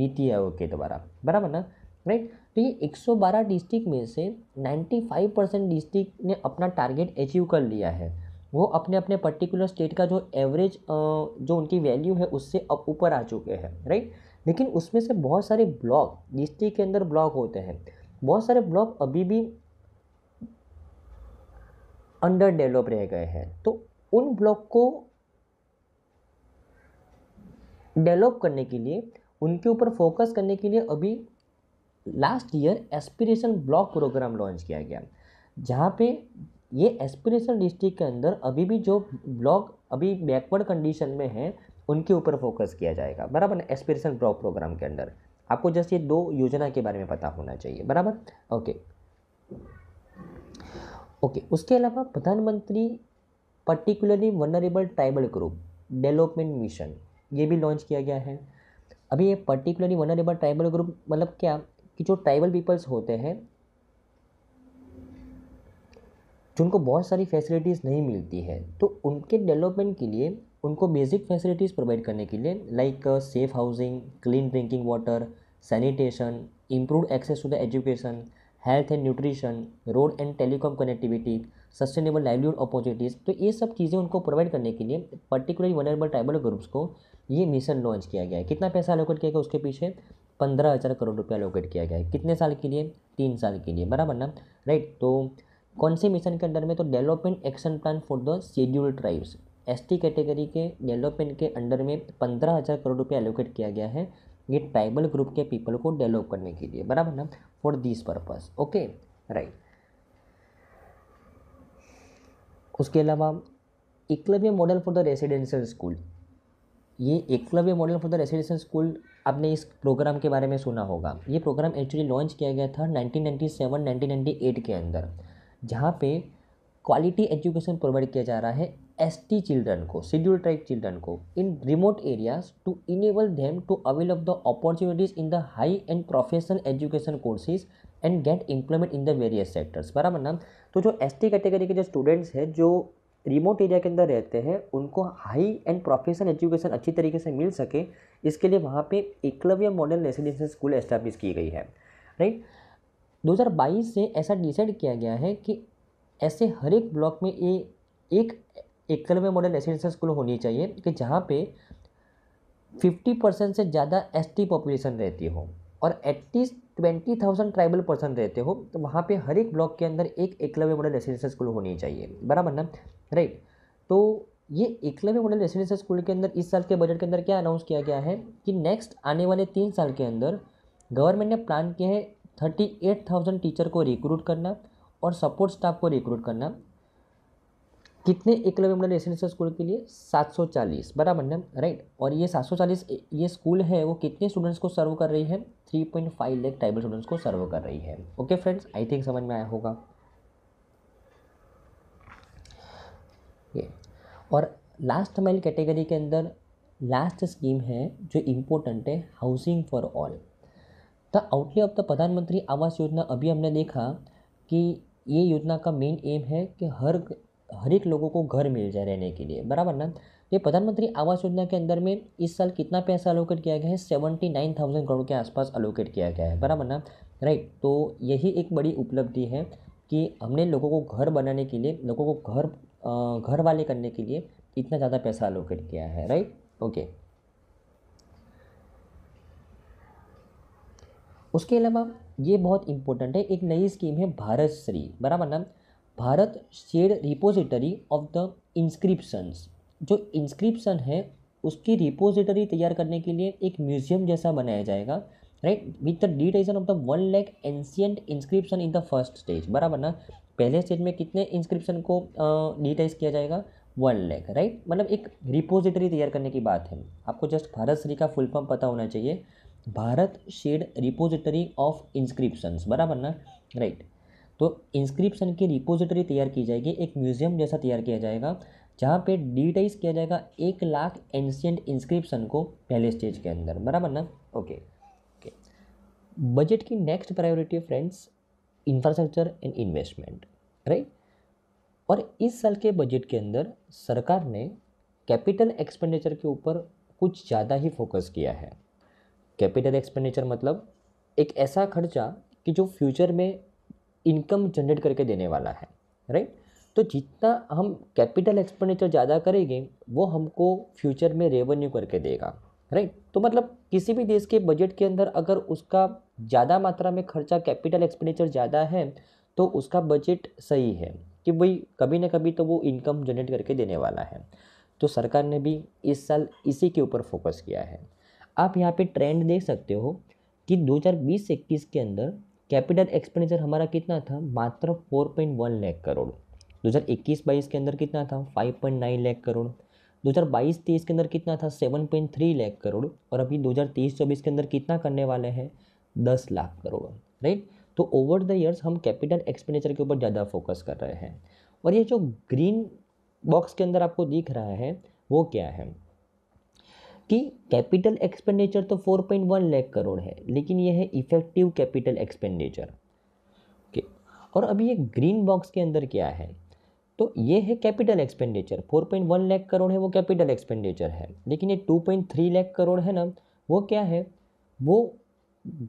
नीति आयोग के द्वारा बराबर ना राइट तो ये 112 डिस्ट्रिक्ट में से 95 परसेंट डिस्ट्रिक्ट ने अपना टारगेट अचीव कर लिया है वो अपने अपने पर्टिकुलर स्टेट का जो एवरेज जो उनकी वैल्यू है उससे अब ऊपर आ चुके हैं राइट लेकिन उसमें से बहुत सारे ब्लॉक डिस्ट्रिक्ट के अंदर ब्लॉक होते हैं बहुत सारे ब्लॉक अभी भी अंडर डेवलप रह गए हैं तो उन ब्लॉक को डेवलप करने के लिए उनके ऊपर फोकस करने के लिए अभी last year aspiration block programme launch किया गया जहाँ पे ये एस्पिरेशन डिस्ट्रिक्ट के अंदर अभी भी जो ब्लॉक अभी बैकवर्ड कंडीशन में है उनके ऊपर फोकस किया जाएगा बराबर ना एस्पिरेशन ब्लॉक प्रोग्राम के अंदर आपको जस्ट ये दो योजना के बारे में पता होना चाहिए बराबर ओके ओके उसके अलावा Pradhanmantri particularly vulnerable tribal group development mission ये भी लॉन्च किया गया है अभी ये पर्टिकुलरली वनरेबल ट्राइबल ग्रुप मतलब क्या कि जो ट्राइबल पीपल्स होते हैं जिनको बहुत सारी फैसिलिटीज़ नहीं मिलती है तो उनके डेवलपमेंट के लिए उनको बेसिक फैसिलिटीज़ प्रोवाइड करने के लिए like safe housing clean drinking water sanitation improve access to the education health and nutrition road and telecom connectivity sustainable livelihood opportunities तो ये सब चीज़ें उनको प्रोवाइड करने के लिए पर्टिकुलरली वनरेबल ट्राइबल ग्रुप्स को ये मिशन लॉन्च किया गया है कितना पैसा अलोकेट किया गया उसके पीछे पंद्रह हज़ार करोड़ रुपया अलोकेट किया गया है कितने साल के लिए तीन साल के लिए बराबर ना राइट तो कौन से मिशन के अंडर में तो development action plan for the scheduled tribes S category के डेवलपमेंट के अंडर में पंद्रह हज़ार करोड़ रुपया एलोकेट किया गया है ये ट्राइबल ग्रुप के पीपल को डेवलप करने के लिए बराबर ना for this purpose okay right उसके अलावा Eklavya model for the residential school ये Eklavya model for the residential school आपने इस प्रोग्राम के बारे में सुना होगा ये प्रोग्राम एक्चुअली लॉन्च किया गया था 1997 1998 के अंदर जहाँ पे क्वालिटी एजुकेशन प्रोवाइड किया जा रहा है एस टी चिल्ड्रन को शेड्यूल ट्राइब चिल्ड्रन को in remote areas to enable them to avail of the opportunities in the high and professional education courses and get employment in the various sectors बराबर ना तो जो S T category के जो students हैं जो remote area के अंदर रहते हैं उनको हाई एंड प्रोफेशनल एजुकेशन अच्छी तरीके से मिल सके इसके लिए वहाँ पे Eklavya model residential school establish की गई है राइट 2022 से ऐसा डिसाइड किया गया है कि ऐसे हर एक ब्लॉक में ए, एक एकलव्य मॉडल रेसिडेंशियल स्कूल होनी चाहिए कि जहाँ पे 50 परसेंट से ज़्यादा टी पॉपुलेशन रहती हो और at least twenty thousand tribal person रहते हो तो वहाँ पे हर एक ब्लॉक के अंदर एक एकलव्य मॉडल रेसिडेंशियल स्कूल होनी चाहिए बराबर ना राइट तो ये एकलव्य मॉडल रेसिडेंशियल स्कूल के अंदर इस साल के बजट के अंदर क्या अनाउंस किया गया है कि नेक्स्ट आने वाले तीन साल के अंदर गवर्नमेंट ने प्लान किया है थर्टी एट थाउजेंड टीचर को रिक्रूट करना और सपोर्ट स्टाफ को रिक्रूट करना कितने एकलव्य मॉडल रेसिडेंशियल स्कूल के लिए सात सौ चालीस बराबर ना राइट और ये सात सौ चालीस ये स्कूल है वो कितने स्टूडेंट्स को सर्व कर रही है three point five lakh tribal students को सर्व कर रही है ओके फ्रेंड्स आई थिंक समझ में आया होगा ये और लास्ट माइल कैटेगरी के अंदर लास्ट स्कीम है जो इम्पोर्टेंट है housing for all the outlay of the Pradhanmantri Awas योजना अभी हमने देखा कि ये योजना का मेन एम है कि हर हर एक लोगों को घर मिल जाए रहने के लिए बराबर ना ये प्रधानमंत्री आवास योजना के अंदर में इस साल कितना पैसा अलोकेट किया गया है सेवेंटी नाइन थाउजेंड करोड़ के आसपास अलोकेट किया गया है बराबर ना राइट तो यही एक बड़ी उपलब्धि है कि हमने लोगों को घर बनाने के लिए लोगों को घर घर वाले करने के लिए इतना ज़्यादा पैसा अलोकेट किया है राइट ओके उसके अलावा ये बहुत इंपॉर्टेंट है एक नई स्कीम है भारत श्री बराबर ना Bharat share repository of the inscriptions जो इंस्क्रिप्शन है उसकी रिपोजिटरी तैयार करने के लिए एक म्यूज़ियम जैसा बनाया जाएगा right with the digitisation of the one lakh ancient inscription in the first stage बराबर ना पहले स्टेज में कितने इंस्क्रिप्शन को डिटेल्स किया जाएगा वन लैख राइट मतलब एक रिपोजिटरी तैयार करने की बात है आपको जस्ट भारत श्री का फुल फॉर्म पता होना चाहिए Bharat shared repository of inscriptions बराबर ना राइट तो इंस्क्रिप्शन की रिपोजिटरी तैयार की जाएगी एक म्यूजियम जैसा तैयार किया जाएगा जहाँ पे डिटाइज़ किया जाएगा एक लाख एंशियंट इंस्क्रिप्शन को पहले स्टेज के अंदर बराबर ना ओके okay. बजट की next priority friends infrastructure and investment right और इस साल के बजट के अंदर सरकार ने कैपिटल एक्सपेंडिचर के ऊपर कुछ ज़्यादा ही फोकस किया है कैपिटल एक्सपेंडिचर मतलब एक ऐसा खर्चा कि जो फ्यूचर में इनकम जनरेट करके देने वाला है राइट तो जितना हम कैपिटल एक्सपेंडिचर ज़्यादा करेंगे वो हमको फ्यूचर में रेवेन्यू करके देगा राइट तो मतलब किसी भी देश के बजट के अंदर अगर उसका ज़्यादा मात्रा में खर्चा कैपिटल एक्सपेंडिचर ज़्यादा है तो उसका बजट सही है कि भाई कभी ना कभी तो वो इनकम जनरेट करके देने वाला है तो सरकार ने भी इस साल इसी के ऊपर फोकस किया है आप यहाँ पे ट्रेंड देख सकते हो कि 2020-21 के अंदर कैपिटल एक्सपेंडिचर हमारा कितना था मात्र 4.1 लाख करोड़ 2021-22 के अंदर कितना था 5.9 लाख करोड़ दो हज़ार बाईस तेईस के अंदर कितना था seven point three lakh crore और अभी दो हज़ार तेईस चौबीस के अंदर कितना करने वाले हैं दस लाख करोड़ राइट तो ओवर द ईयर्स हम कैपिटल एक्सपेंडिचर के ऊपर ज़्यादा फोकस कर रहे हैं और ये जो ग्रीन बॉक्स के अंदर आपको दिख रहा है वो क्या है कि कैपिटल एक्सपेंडिचर तो four point one lakh crore है लेकिन ये है इफेक्टिव कैपिटल एक्सपेंडिचर ओके और अभी ये ग्रीन बॉक्स के अंदर क्या है तो ये है capital expenditure four point one lakh crore है वो कैपिटल एक्सपेंडिचर है लेकिन ये two point three lakh crore है ना वो क्या है वो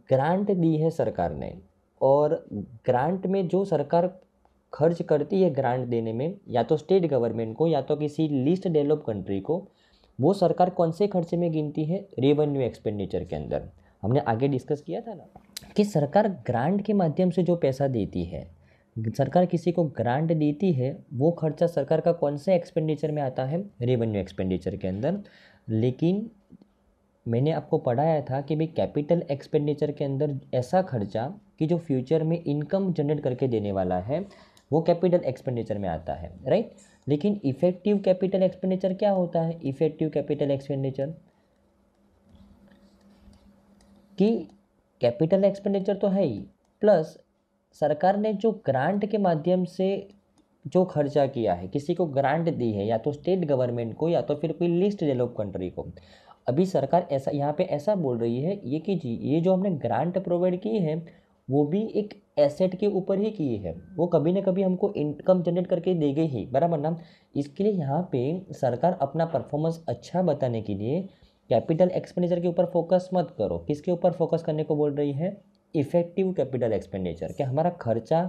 ग्रांट दी है सरकार ने और ग्रांट में जो सरकार खर्च करती है ग्रांट देने में या तो स्टेट गवर्नमेंट को या तो किसी लिस्ट डेवलप कंट्री को वो सरकार कौन से खर्चे में गिनती है रेवेन्यू एक्सपेंडिचर के अंदर हमने आगे डिस्कस किया था ना कि सरकार ग्रांट के माध्यम से जो पैसा देती है सरकार किसी को ग्रांट देती है वो खर्चा सरकार का कौन से एक्सपेंडिचर में आता है रेवेन्यू एक्सपेंडिचर के अंदर लेकिन मैंने आपको पढ़ाया था कि भाई कैपिटल एक्सपेंडिचर के अंदर ऐसा खर्चा कि जो फ्यूचर में इनकम जनरेट करके देने वाला है वो कैपिटल एक्सपेंडिचर में आता है राइट लेकिन इफेक्टिव कैपिटल एक्सपेंडिचर क्या होता है इफेक्टिव कैपिटल एक्सपेंडिचर कि कैपिटल एक्सपेंडिचर तो है ही प्लस सरकार ने जो ग्रांट के माध्यम से जो खर्चा किया है किसी को ग्रांट दी है या तो स्टेट गवर्नमेंट को या तो फिर कोई लिस्ट डेवलप कंट्री को अभी सरकार ऐसा यहाँ पे ऐसा बोल रही है ये कि जी ये जो हमने ग्रांट प्रोवाइड की है वो भी एक एसेट के ऊपर ही की है वो कभी ना कभी हमको इनकम जनरेट करके देगी ही बराबर ना इसके लिए यहाँ पे सरकार अपना परफॉर्मेंस अच्छा बताने के लिए कैपिटल एक्सपेंडिचर के ऊपर फोकस मत करो किसके ऊपर फोकस करने को बोल रही है इफ़ेक्टिव कैपिटल एक्सपेंडिचर क्या हमारा खर्चा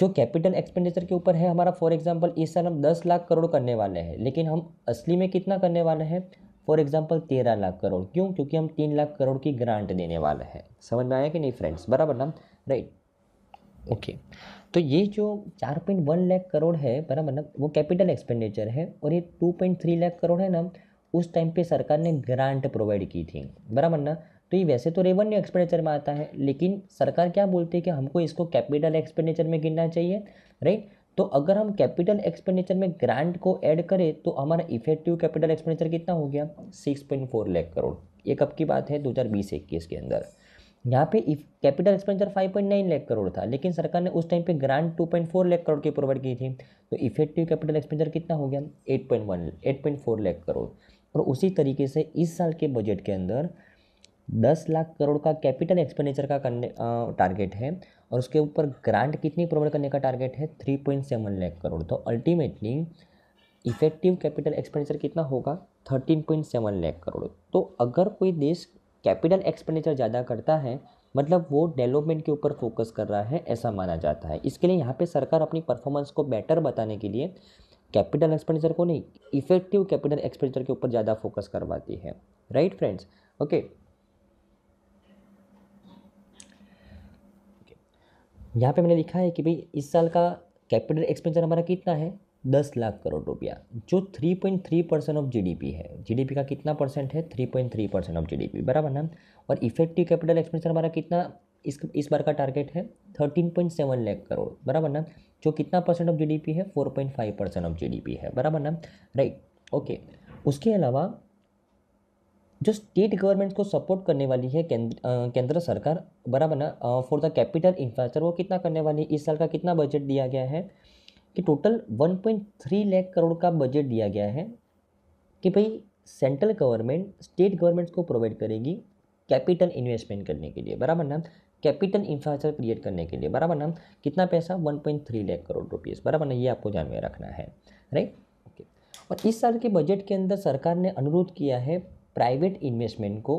जो कैपिटल एक्सपेंडिचर के ऊपर है हमारा फॉर एग्जांपल इस साल हम दस लाख करोड़ करने वाले हैं लेकिन हम असली में कितना करने वाले हैं फॉर एग्जांपल तेरह लाख करोड़ क्यों क्योंकि हम तीन लाख करोड़ की ग्रांट देने वाले हैं समझ में आया कि नहीं फ्रेंड्स बराबर ना राइट ओके okay. तो ये जो चार पॉइंट वन लाख करोड़ है बराबर ना वो कैपिटल एक्सपेंडिचर है और ये two point three lakh crore है ना उस टाइम पे सरकार ने ग्रांट प्रोवाइड की थी बराबर ना तो ये वैसे तो रेवेन्यू एक्सपेंडिचर में आता है लेकिन सरकार क्या बोलती है कि हमको इसको कैपिटल एक्सपेंडिचर में गिनना चाहिए राइट तो अगर हम कैपिटल एक्सपेंडिचर में ग्रांट को ऐड करें तो हमारा इफेक्टिव कैपिटल एक्सपेंडिचर कितना हो गया six point four lakh crore ये कब की बात है दो हज़ार बीस इक्कीस के अंदर यहाँ पे capital expenditure five point nine lakh crore था लेकिन सरकार ने उस टाइम पे grant two point four lakh crore की प्रोवाइड की थी तो इफेक्टिव कैपिटल एक्सपेंडिचर कितना हो गया eight point one eight point four lakh crore और उसी तरीके से इस साल के बजट के अंदर दस लाख करोड़ का कैपिटल एक्सपेंडिचर का करने टारगेट है और उसके ऊपर ग्रांट कितनी प्रोवाइड करने का टारगेट है three point seven lakh crore तो अल्टीमेटली इफेक्टिव कैपिटल एक्सपेंडिचर कितना होगा thirteen point seven lakh crore तो अगर कोई देश कैपिटल एक्सपेंडिचर ज़्यादा करता है मतलब वो डेवलपमेंट के ऊपर फोकस कर रहा है ऐसा माना जाता है इसके लिए यहाँ पर सरकार अपनी परफॉर्मेंस को बेटर बताने के लिए कैपिटल एक्सपेंडिचर को नहीं इफेक्टिव कैपिटल एक्सपेंडिचर के ऊपर ज़्यादा फोकस करवाती है राइट फ्रेंड्स ओके यहाँ पे मैंने लिखा है कि भाई इस साल का कैपिटल एक्सपेंडिचर हमारा कितना है दस लाख करोड़ रुपया जो three point three percent of GDP है जीडीपी का कितना परसेंट है three point three percent of GDP बराबर ना और इफेक्टिव कैपिटल एक्सपेंडिचर हमारा कितना इस इस बार का टारगेट है thirteen point seven lakh crore बराबर ना जो कितना परसेंट ऑफ जीडीपी है four point five percent of GDP है बराबर ना राइट ओके उसके अलावा जो स्टेट गवर्नमेंट को सपोर्ट करने वाली है केंद्र केंद्र सरकार बराबर ना फॉर द कैपिटल इंफ्रास्ट्रक्चर वो कितना करने वाली है इस साल का कितना बजट दिया गया है कि total one point three lakh crore का बजट दिया गया है कि भाई सेंट्रल गवर्नमेंट स्टेट गवर्नमेंट्स को प्रोवाइड करेगी कैपिटल इन्वेस्टमेंट करने के लिए बराबर ना कैपिटल इंफ्रास्ट्रक्चर क्रिएट करने के लिए बराबर ना कितना पैसा 1.3 लाख करोड़ रुपीज़ बराबर ना ये आपको ध्यान में रखना है राइट ओके और इस साल के बजट के अंदर सरकार ने अनुरोध किया है प्राइवेट इन्वेस्टमेंट को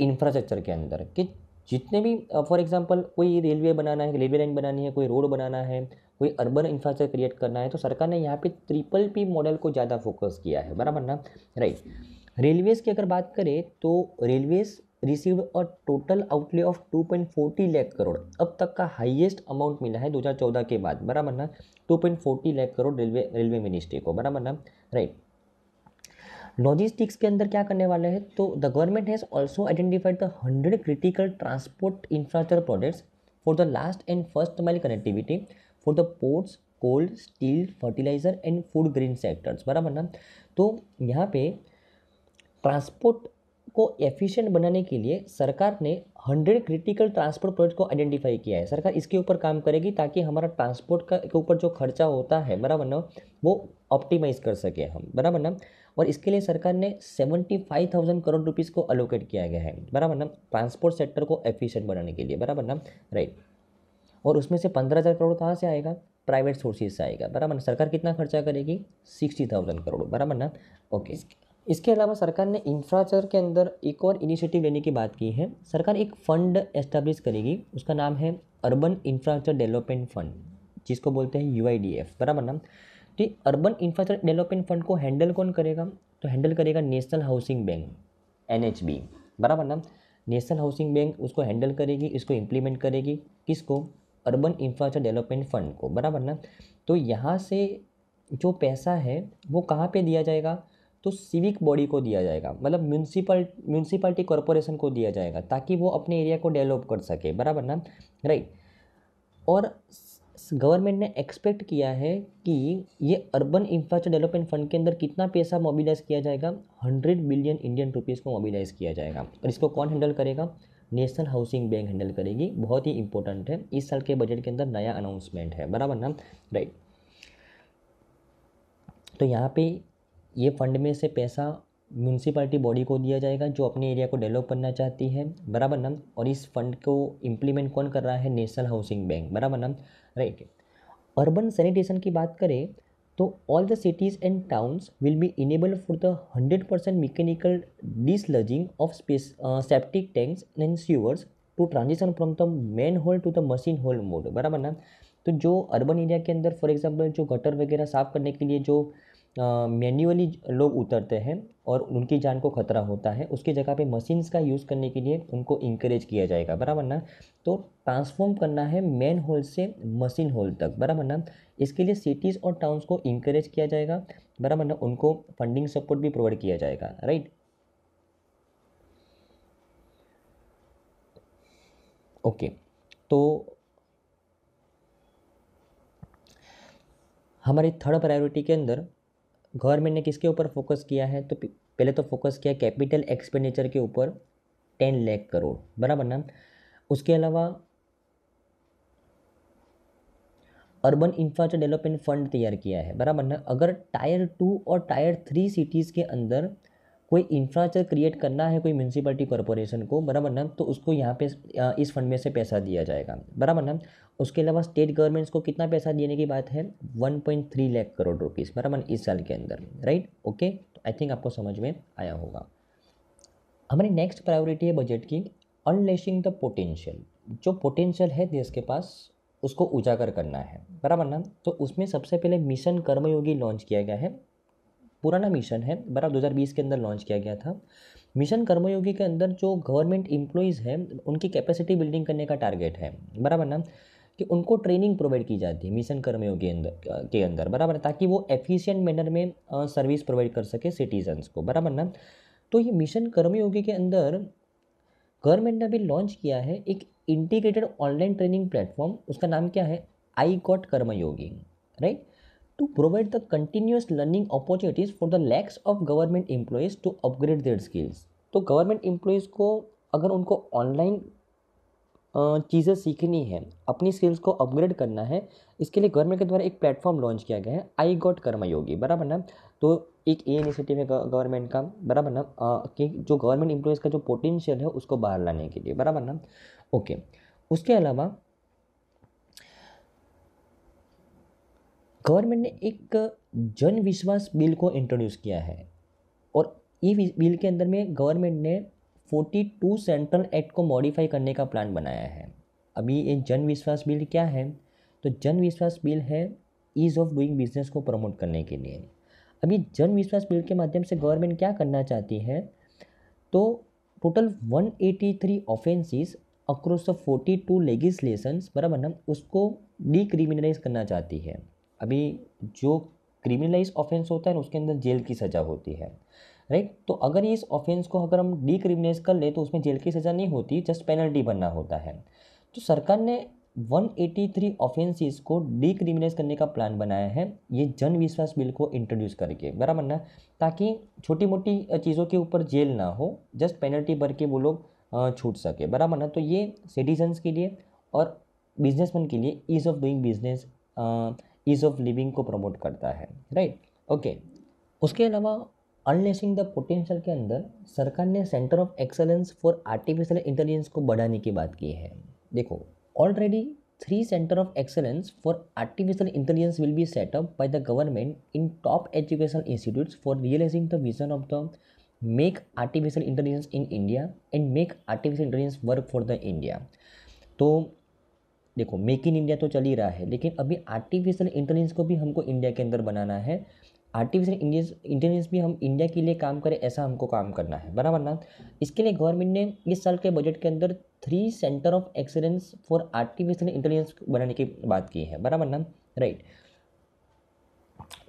इंफ्रास्ट्रक्चर के अंदर कि जितने भी फॉर एग्जांपल कोई रेलवे बनाना है रेलवे लाइन बनानी है कोई रोड बनाना है कोई अर्बन इंफ्रास्ट्रक्चर क्रिएट करना है तो सरकार ने यहाँ पे ट्रिपल पी मॉडल को ज़्यादा फोकस किया है बराबर ना राइट रेलवेज़ की अगर बात करें तो railways received a total outlay of 2.40 lakh crore अब तक का हाईएस्ट अमाउंट मिला है 2014 के बाद बराबर ना 2.40 lakh crore railway railway ministry को बराबर ना राइट लॉजिस्टिक्स के अंदर क्या करने वाले हैं तो the government has also identified the hundred critical transport infrastructure projects for the last and first mile connectivity for the ports cold steel fertiliser and food green sectors बराबर ना तो यहाँ पे ट्रांसपोर्ट को एफिशिएंट बनाने के लिए सरकार ने 100 क्रिटिकल ट्रांसपोर्ट प्रोजेक्ट को आइडेंटिफाई किया है सरकार इसके ऊपर काम करेगी ताकि हमारा ट्रांसपोर्ट का के ऊपर जो खर्चा होता है बराबर ना वो ऑप्टिमाइज़ कर सके हम बराबर ना और इसके लिए सरकार ने seventy five thousand crore rupees को अलोकेट किया गया है बराबर ना ट्रांसपोर्ट सेक्टर को एफिशियंट बनाने के लिए बराबर ना राइट और उसमें से पंद्रह हज़ार करोड़ कहाँ से आएगा प्राइवेट सोर्सेज से आएगा बराबर ना सरकार कितना खर्चा करेगी सिक्सटी थाउजेंड करोड़ बराबर ना ओके इसके अलावा सरकार ने इंफ्रास्ट्रक्चर के अंदर एक और इनिशिएटिव लेने की बात की है सरकार एक फ़ंड एस्टैब्लिश करेगी उसका नाम है अर्बन इंफ्रास्ट्रक्चर डेवलपमेंट फंड जिसको बोलते हैं यू बराबर ना तो अर्बन इंफ्रास्ट्रक्चर डेवलपमेंट फंड को हैंडल कौन करेगा तो हैंडल करेगा नेशनल हाउसिंग बैंक एन बराबर ना नेशनल हाउसिंग बैंक उसको हैंडल करेगी इसको इम्प्लीमेंट करेगी किसको अर्बन इंफ्रास्ट्रक्चर डेवलपमेंट फंड को बराबर ना तो यहाँ से जो पैसा है वो कहाँ पे दिया जाएगा तो सिविक बॉडी को दिया जाएगा मतलब म्यूनसिपल म्यूनसिपालिटी कॉरपोरेशन को दिया जाएगा ताकि वो अपने एरिया को डेवलप कर सके बराबर ना राइट और गवर्नमेंट ने एक्सपेक्ट किया है कि ये अर्बन इंफ्रास्ट्रक्चर डेवलपमेंट फंड के अंदर कितना पैसा मोबिलाइज किया जाएगा हंड्रेड बिलियन इंडियन रुपीज़ को मोबिलाइज किया जाएगा और इसको कौन हैंडल करेगा नेशनल हाउसिंग बैंक हैंडल करेगी बहुत ही इंपॉर्टेंट है इस साल के बजट के अंदर नया अनाउंसमेंट है बराबर ना राइट तो यहाँ पे ये फ़ंड में से पैसा म्यूनसिपाली बॉडी को दिया जाएगा जो अपने एरिया को डेवलप करना चाहती है बराबर ना और इस फंड को इम्प्लीमेंट कौन कर रहा है नेशनल हाउसिंग बैंक बराबर ना राइट अर्बन सैनिटेशन की बात करें तो all the cities and towns will be enable for the hundred percent mechanical desludging of space septic tanks and sewers to transition from the manhole to the machine hole mode बराबर ना तो जो urban area के अंदर for example जो gutter वगैरह साफ़ करने के लिए जो मैन्युअली लोग उतरते हैं और उनकी जान को ख़तरा होता है उसकी जगह पे मशीन्स का यूज़ करने के लिए उनको इंकरेज किया जाएगा बराबर ना तो ट्रांसफॉर्म करना है मेन होल से मशीन होल तक बराबर ना इसके लिए सिटीज़ और टाउन्स को इंकरेज किया जाएगा बराबर ना उनको फंडिंग सपोर्ट भी प्रोवाइड किया जाएगा राइट ओके तो हमारी थर्ड प्रायोरिटी के अंदर गवर्नमेंट ने किसके ऊपर फोकस किया है तो पहले तो फोकस किया कैपिटल एक्सपेंडिचर के ऊपर टेन लैख करोड़ बराबर ना उसके अलावा अर्बन इंफ्रास्ट्रक्चर डेवलपमेंट फंड तैयार किया है बराबर ना अगर टायर टू और टायर थ्री सिटीज़ के अंदर कोई इंफ्रास्ट्रक्चर क्रिएट करना है कोई म्यूनसिपलिटी कॉरपोरेशन को बराबर ना तो उसको यहाँ पे इस फंड में से पैसा दिया जाएगा बराबर ना उसके अलावा स्टेट गवर्नमेंट्स को कितना पैसा देने की बात है 1.3 लाख करोड़ रुपीज़ बराबर इस साल के अंदर राइट ओके आई थिंक आपको समझ में आया होगा हमारी नेक्स्ट प्रायोरिटी है बजट की अनलेशिंग द पोटेंशियल जो पोटेंशियल है देश के पास उसको उजागर करना है बराबर ना तो उसमें सबसे पहले मिशन कर्मयोगी लॉन्च किया गया है पुराना मिशन है बराबर 2020 के अंदर लॉन्च किया गया था मिशन कर्मयोगी के अंदर जो गवर्नमेंट इम्प्लॉयज़ हैं उनकी कैपेसिटी बिल्डिंग करने का टारगेट है बराबर ना कि उनको ट्रेनिंग प्रोवाइड की जाती है मिशन कर्मयोग के अंदर के अंदर बराबर ताकि वो एफिशिएंट मैनर में सर्विस प्रोवाइड कर सके सिटीजन्स को बराबर ना तो ये मिशन कर्मयोगी के अंदर गवर्नमेंट ने अभी लॉन्च किया है एक इंटीग्रेटेड ऑनलाइन ट्रेनिंग प्लेटफॉर्म उसका नाम क्या है iGOT Karmayogi right to provide the continuous learning opportunities for the lakhs of government employees to upgrade their skills तो गवर्नमेंट एम्प्लॉयज़ को अगर उनको ऑनलाइन चीज़ें सीखनी है अपनी स्किल्स को अपग्रेड करना है इसके लिए गवर्नमेंट के द्वारा एक प्लेटफॉर्म लॉन्च किया गया है आई गॉट कर्मा योगी बराबर ना तो एक ए इनिशिएटिव है गवर्नमेंट का बराबर ना कि जो गवर्नमेंट एम्प्लॉयज़ का जो पोटेंशियल है उसको बाहर लाने के लिए बराबर ना ओके उसके अलावा गवर्नमेंट ने एक जन विश्वास बिल को इंट्रोड्यूस किया है और ये बिल के अंदर में गवर्नमेंट ने 42 सेंट्रल एक्ट को मॉडिफाई करने का प्लान बनाया है अभी ये जन विश्वास बिल क्या है तो जन विश्वास बिल है ईज़ ऑफ डूइंग बिजनेस को प्रमोट करने के लिए अभी जन विश्वास बिल के माध्यम से गवर्नमेंट क्या करना चाहती है तो total 183 three offences across the forty two legislations बराबर ना उसको डिक्रिमिनलाइज करना चाहती है अभी जो क्रिमिनलाइज ऑफेंस होता है ना उसके अंदर जेल की सज़ा होती है राइट तो अगर इस ऑफेंस को अगर हम डिक्रिमिनलाइज कर ले तो उसमें जेल की सज़ा नहीं होती जस्ट पेनल्टी बनना होता है तो सरकार ने 183 ऑफेंसिस को डिक्रिमिनलाइज करने का प्लान बनाया है ये जन विश्वास बिल को इंट्रोड्यूस करके बराबर ना ताकि छोटी मोटी चीज़ों के ऊपर जेल ना हो जस्ट पेनल्टी भर के वो लोग छूट सके बराबर ना तो ये सिटीजन्स के लिए और बिजनेसमैन के लिए ease of doing business ease of living को प्रमोट करता है राइट ओके उसके अलावा अनलेसिंग द पोटेंशियल के अंदर सरकार ने centre of excellence for artificial intelligence को बढ़ाने की बात की है देखो already three centre of excellence for artificial intelligence will be set up by the government in top educational institute for realising the vision of the make artificial intelligence in India and make artificial intelligence work for the India तो देखो make in India तो चल ही रहा है लेकिन अभी artificial intelligence को भी हमको इंडिया के अंदर बनाना है आर्टिफिशियल इंटेलिजेंस भी हम इंडिया के लिए काम करें ऐसा हमको काम करना है बराबर ना इसके लिए गवर्नमेंट ने इस साल के बजट के अंदर three centre of excellence for artificial intelligence बनाने की बात की है बराबर ना राइट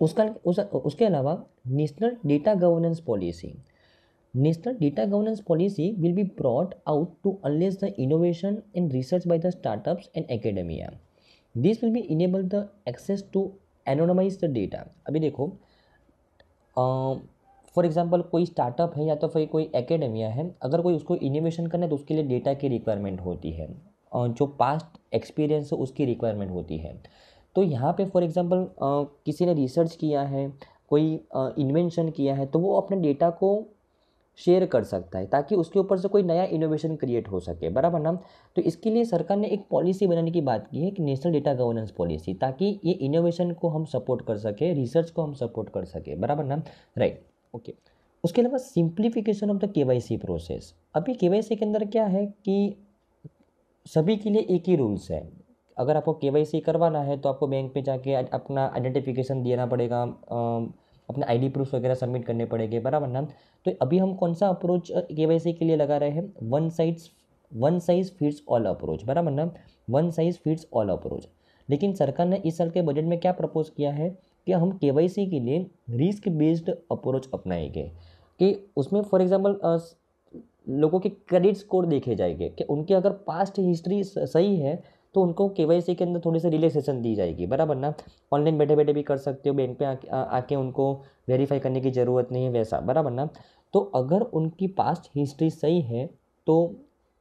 उसका उस, उसके अलावा national data governance policy National data governance policy will be brought out to unleash the innovation and research by the startups and academia. This will be enable the access to anonymize the data. अभी देखो for uh, example कोई startup है या तो फिर कोई academia है अगर कोई उसको इनोवेशन करना है तो उसके लिए डेटा की रिक्वायरमेंट होती है और जो पास्ट एक्सपीरियंस है उसकी रिक्वायरमेंट होती है तो यहाँ पे फॉर एग्ज़ाम्पल किसी ने रिसर्च किया है कोई इन्वेंशन किया है तो वो अपने डेटा को शेयर कर सकता है ताकि उसके ऊपर से कोई नया इनोवेशन क्रिएट हो सके बराबर ना तो इसके लिए सरकार ने एक पॉलिसी बनाने की बात की है कि नेशनल डेटा गवर्नेंस पॉलिसी ताकि ये इनोवेशन को हम सपोर्ट कर सके रिसर्च को हम सपोर्ट कर सके बराबर ना राइट ओके उसके अलावा simplification of the K process अभी के के अंदर क्या है कि सभी के लिए एक ही रूल्स है अगर आपको के करवाना है तो आपको बैंक में जाके अपना आइडेंटिफिकेशन देना पड़ेगा अपने आईडी प्रूफ वगैरह सबमिट करने पड़ेंगे बराबर ना तो अभी हम कौन सा अप्रोच के के लिए लगा रहे हैं one size one size fits all approach बराबर ना one size fits all approach लेकिन सरकार ने इस साल के बजट में क्या प्रपोज किया है कि हम के के लिए रिस्क बेस्ड अप्रोच अपनाएंगे कि उसमें फॉर एग्जाम्पल लोगों के क्रेडिट स्कोर देखे जाएंगे कि उनकी अगर पास्ट हिस्ट्री सही है तो उनको के वाई सी के अंदर थोड़ी सी रिलैक्सेशन दी जाएगी बराबर ना ऑनलाइन बैठे बैठे भी कर सकते हो बैंक पे आके उनको वेरीफाई करने की ज़रूरत नहीं है वैसा बराबर ना तो अगर उनकी पास्ट हिस्ट्री सही है तो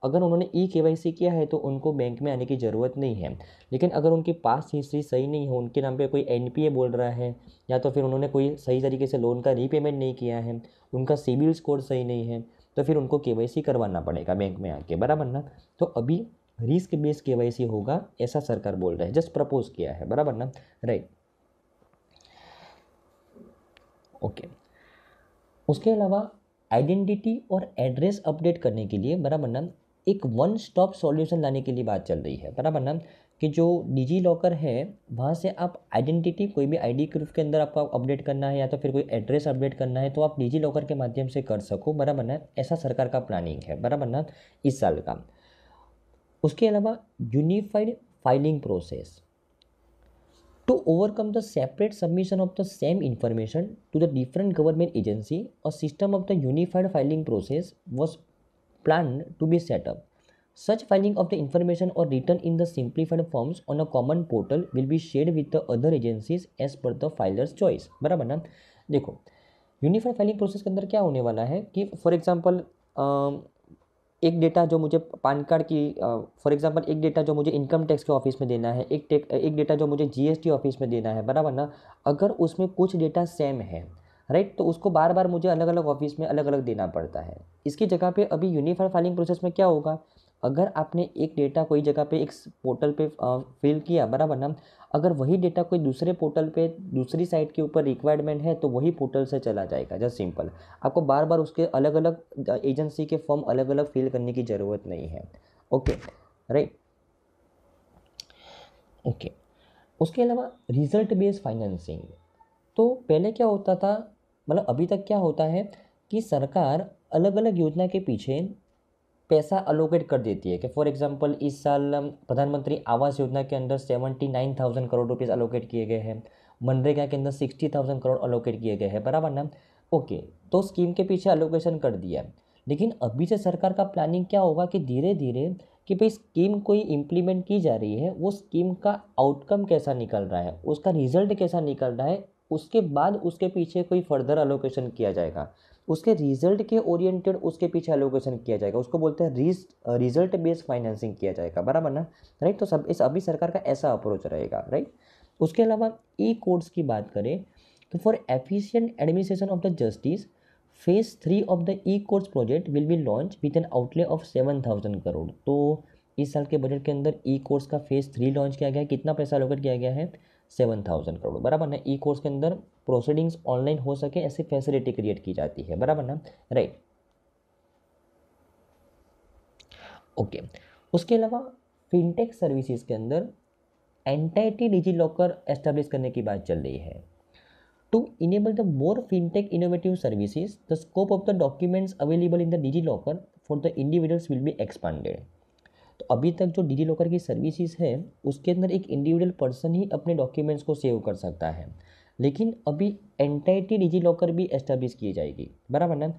अगर उन्होंने ई के वाई सी किया है तो उनको बैंक में आने की ज़रूरत नहीं है लेकिन अगर उनकी पास्ट हिस्ट्री सही नहीं है उनके नाम पे कोई एन पी ए बोल रहा है या तो फिर उन्होंने कोई सही तरीके से लोन का रीपेमेंट नहीं किया है उनका सिविल स्कोर सही नहीं है तो फिर उनको के वाई सी करवाना पड़ेगा बैंक में आके बराबर ना तो अभी रिस्क बेस्ड केवाईसी होगा ऐसा सरकार बोल रहा है जस्ट प्रपोज किया है बराबर ना राइट ओके उसके अलावा आइडेंटिटी और एड्रेस अपडेट करने के लिए बराबर ना एक वन स्टॉप सॉल्यूशन लाने के लिए बात चल रही है बराबर ना कि जो डिजी लॉकर है वहाँ से आप आइडेंटिटी कोई भी आईडी प्रूफ के अंदर आपको अपडेट करना है या तो फिर कोई एड्रेस अपडेट करना है तो आप डिजी लॉकर के माध्यम से कर सको बराबर ना ऐसा सरकार का प्लानिंग है बराबर ना इस साल का उसके अलावा unified filing process to overcome the separate submission of the same information to the different government agency और system of the unified filing process was plan to be set up such filing of the information और return in the simplified forms on a common portal will be share with the other agencies as per the filers choice बराबर ना देखो unified filing process के अंदर क्या होने वाला है कि फॉर एग्जाम्पल एक डेटा जो मुझे पान कार्ड की फॉर एग्जांपल एक डेटा जो मुझे इनकम टैक्स के ऑफिस में देना है एक टेक एक डेटा जो मुझे जीएसटी ऑफिस में देना है बराबर ना अगर उसमें कुछ डेटा सेम है राइट तो उसको बार बार मुझे अलग अलग ऑफिस में अलग अलग देना पड़ता है इसकी जगह पे अभी यूनिफाइड फाइलिंग प्रोसेस में क्या होगा अगर आपने एक डेटा कोई जगह पे एक पोर्टल पे फिल किया बराबर ना अगर वही डेटा कोई दूसरे पोर्टल पे दूसरी साइट के ऊपर रिक्वायरमेंट है तो वही पोर्टल से चला जाएगा जस्ट सिंपल आपको बार बार उसके अलग अलग एजेंसी के फॉर्म अलग अलग फिल करने की ज़रूरत नहीं है ओके राइट ओके उसके अलावा रिजल्ट बेस्ड फाइनेंसिंग तो पहले क्या होता था मतलब अभी तक क्या होता है कि सरकार अलग अलग योजना के पीछे पैसा अलोकेट कर देती है कि फॉर एग्जांपल इस साल प्रधानमंत्री आवास योजना के अंदर seventy nine thousand crore rupees allocate किए गए हैं मनरेगा के अंदर सिक्सटी थाउजेंड करोड़ अलोकेट किए गए हैं बराबर ना ओके तो स्कीम के पीछे अलोकेशन कर दिया लेकिन अभी से सरकार का प्लानिंग क्या होगा कि धीरे धीरे कि भाई स्कीम कोई इम्प्लीमेंट की जा रही है वो स्कीम का आउटकम कैसा निकल रहा है उसका रिजल्ट कैसा निकल रहा है उसके बाद उसके पीछे कोई फर्दर अलोकेशन किया जाएगा उसके रिजल्ट के ओरिएंटेड उसके पीछे एलोकेशन किया जाएगा उसको बोलते हैं रिज रिजल्ट बेस्ड फाइनेंसिंग किया जाएगा बराबर ना राइट तो सब इस अभी सरकार का ऐसा अप्रोच रहेगा राइट उसके अलावा ई e कोर्ट्स की बात करें तो for efficient administration of the justice phase three of the e courts project will be launch with an outlay of seven thousand crore तो इस साल के बजट के अंदर ई e कोर्स का फेज थ्री लॉन्च किया गया है कितना पैसा एलोकेट किया गया है सेवन थाउजेंड करोड़ बराबर ना ई e कोर्स के अंदर प्रोसीडिंग्स ऑनलाइन हो सके ऐसी फैसिलिटी क्रिएट की जाती है बराबर ना राइट ओके उसके अलावा फिनटेक सर्विसेज के अंदर एंटाइटी डिजी लॉकर एस्टेब्लिश करने की बात चल रही है enable the more fintech innovative services the scope of the documents available in the DigiLocker for the individuals will be expanded तो अभी तक जो डिजी लॉकर की सर्विसेज है उसके अंदर एक इंडिविजुअल पर्सन ही अपने डॉक्यूमेंट्स को सेव कर सकता है लेकिन अभी एंटाइटी डिजी लॉकर भी एस्टेब्लिश की जाएगी बराबर ना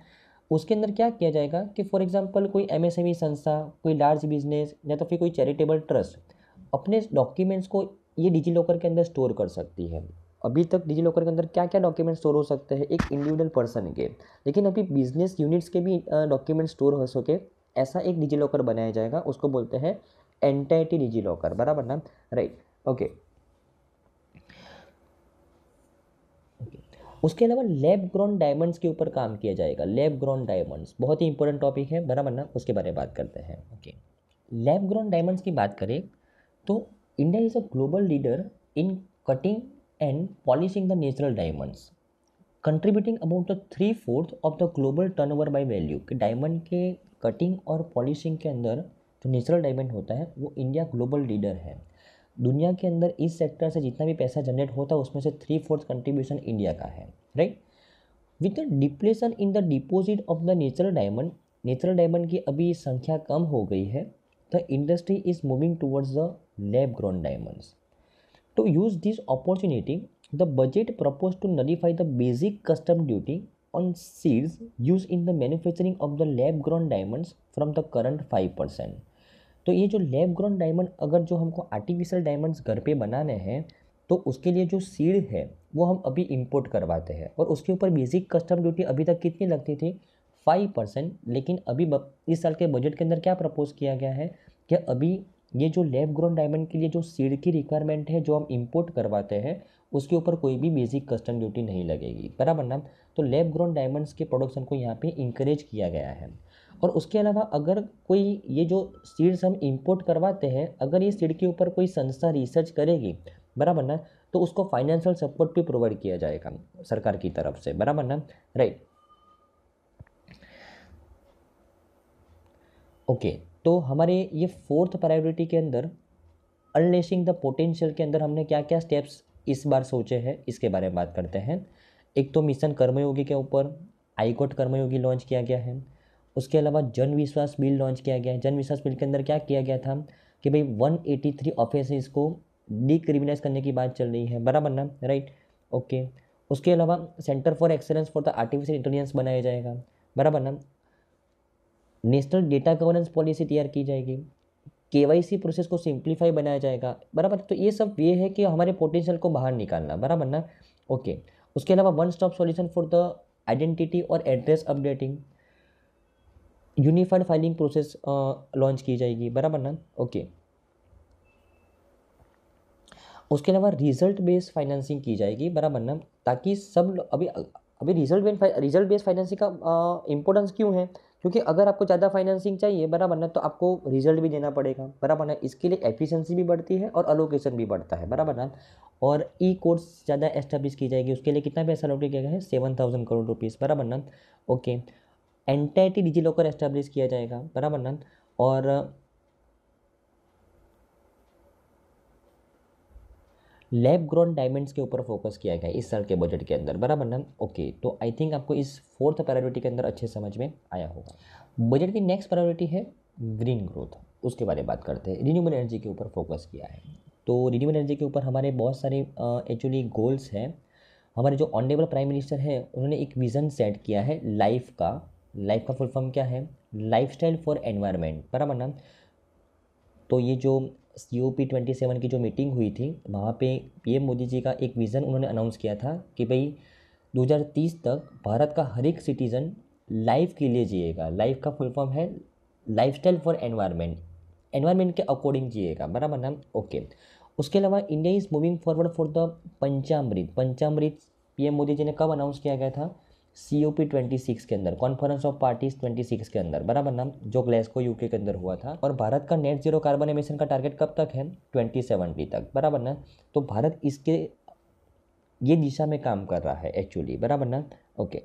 उसके अंदर क्या किया जाएगा कि फॉर एग्जांपल कोई एमएसएमई e संस्था कोई लार्ज बिजनेस या तो फिर कोई चैरिटेबल ट्रस्ट अपने डॉक्यूमेंट्स को ये डिजी लॉकर के अंदर स्टोर कर सकती है अभी तक डिजी लॉकर के अंदर क्या क्या डॉक्यूमेंट स्टोर हो सकते हैं एक इंडिविजुअल पर्सन के लेकिन अभी बिजनेस यूनिट्स के भी डॉक्यूमेंट स्टोर हो सके ऐसा एक डिजी लॉकर बनाया जाएगा उसको बोलते हैं एंटाइटी डिजी लॉकर बराबर ना राइट ओके उसके अलावा लेब ग्रोन डायमंड्स के ऊपर काम किया जाएगा लेब ग्रोन डायमंड्स बहुत ही इंपॉर्टेंट टॉपिक है बराबर ना उसके बारे में बात करते हैं ओके लेब ग्रोन डायमंड्स की बात करें तो India is a global leader in cutting and polishing the natural diamonds contributing about the three fourth of the global turnover by value कि डायमंड के कटिंग और पॉलिशिंग के अंदर जो नेचुरल डायमंड होता है वो इंडिया ग्लोबल लीडर है दुनिया के अंदर इस सेक्टर से जितना भी पैसा जनरेट होता है उसमें से थ्री फोर्थ कंट्रीब्यूशन इंडिया का है right with the depletion in the deposit of the natural diamond natural diamond की अभी संख्या कम हो गई है the industry is moving towards the lab grown diamonds to use this opportunity the budget propose to nullify the basic custom duty on seeds use in the manufacturing of the lab grown diamond from the current five percent तो ये जो लेब grown diamond अगर जो हमको artificial diamonds घर पे बनाने हैं तो उसके लिए जो सीड है वो हम अभी इंपोर्ट करवाते हैं और उसके ऊपर बेसिक कस्टम ड्यूटी अभी तक कितनी लगती थी फाइव परसेंट लेकिन अभी इस साल के बजट के अंदर क्या प्रपोज किया गया है कि अभी ये जो लेब ग्रोन डायमंड के लिए जो सीड की रिक्वायरमेंट है जो हम इम्पोर्ट करवाते हैं उसके ऊपर कोई भी बेसिक कस्टम ड्यूटी नहीं लगेगी बराबर ना तो लेब ग्रोन डायमंड्स के प्रोडक्शन को यहाँ पर इंकरेज किया गया है और उसके अलावा अगर कोई ये जो सीड्स हम इंपोर्ट करवाते हैं अगर ये सीड के ऊपर कोई संस्था रिसर्च करेगी बराबर ना तो उसको फाइनेंशियल सपोर्ट भी प्रोवाइड किया जाएगा सरकार की तरफ से बराबर ना राइट ओके तो हमारे ये फोर्थ प्रायोरिटी के अंदर अनलेसिंग द पोटेंशियल के अंदर हमने क्या क्या स्टेप्स इस बार सोचे हैं इसके बारे में बात करते हैं एक तो मिशन कर्मयोगी के ऊपर आईकोट कर्मयोगी लॉन्च किया गया है उसके अलावा जन विश्वास बिल लॉन्च किया गया है जन विश्वास बिल के अंदर क्या किया गया था कि भाई वन एटी थ्री ऑफेंसेज को डिक्रिमिनाइज करने की बात चल रही है बराबर ना राइट ओके उसके अलावा centre for excellence for the artificial intelligence बनाया जाएगा बराबर ना नेशनल डेटा गवर्नेंस पॉलिसी तैयार की जाएगी के प्रोसेस को सिंप्लीफाई बनाया जाएगा बराबर तो ये सब ये है कि हमारे पोटेंशियल को बाहर निकालना बराबर ना ओके उसके अलावा one stop solution for the identity और address updating unified filing process launch की जाएगी बराबर ना ओके उसके अलावा रिजल्ट बेस्ड फाइनेंसिंग की जाएगी बराबर ना ताकि सब अभी अभी result base result based financing का इंपॉर्टेंस क्यों है क्योंकि अगर आपको ज़्यादा फाइनेंसिंग चाहिए बराबर ना तो आपको रिजल्ट भी देना पड़ेगा बराबर ना इसके लिए एफिशिएंसी भी बढ़ती है और अलोकेशन भी बढ़ता है बराबर ना और ई कोर्स ज़्यादा एस्टेब्लिश की जाएगी उसके लिए कितना पैसा अलोकेट किया गया है सेवन थाउजेंड करोड़ रुपीज़ बराबर ना okay entity DigiLocker establish किया जाएगा बराबर ना और लैब ग्रोन डायमंड्स के ऊपर फोकस किया गया इस साल के बजट के अंदर बराबर ना ओके तो आई थिंक आपको इस फोर्थ प्रायोरिटी के अंदर अच्छे समझ में आया होगा बजट की नेक्स्ट प्रायोरिटी है ग्रीन ग्रोथ उसके बारे में बात करते हैं रिन्यूबल एनर्जी के ऊपर फोकस किया है तो रीन्यूबल एनर्जी के ऊपर हमारे बहुत सारे एक्चुअली गोल्स हैं हमारे जो ऑनरेबल प्राइम मिनिस्टर हैं उन्होंने एक विज़न सेट किया है लाइफ का लाइफ का फुल फॉर्म क्या है लाइफ स्टाइल फॉर एनवायरमेंट बराबर ना तो ये जो C O P twenty seven की जो मीटिंग हुई थी वहाँ पे पीएम मोदी जी का एक विज़न उन्होंने अनाउंस किया था कि भाई 2030 तक भारत का हर एक सिटीज़न लाइफ के लिए जिएगा लाइफ का फुल फॉर्म है life style for environment environment के अकॉर्डिंग जिएगा बराबर ना ओके उसके अलावा India is moving forward for the Panchamrit Panchamrit PM Modi ji ने कब अनाउंस किया गया था C O P twenty six के अंदर conference of parties twenty six के अंदर बराबर ना जो ग्लेस्को यूके के अंदर हुआ था और भारत का नेट जीरो कार्बन एमिशन का टारगेट कब तक है ट्वेंटी सेवेंटी तक बराबर ना तो भारत इसके ये दिशा में काम कर रहा है एक्चुअली बराबर ना ओके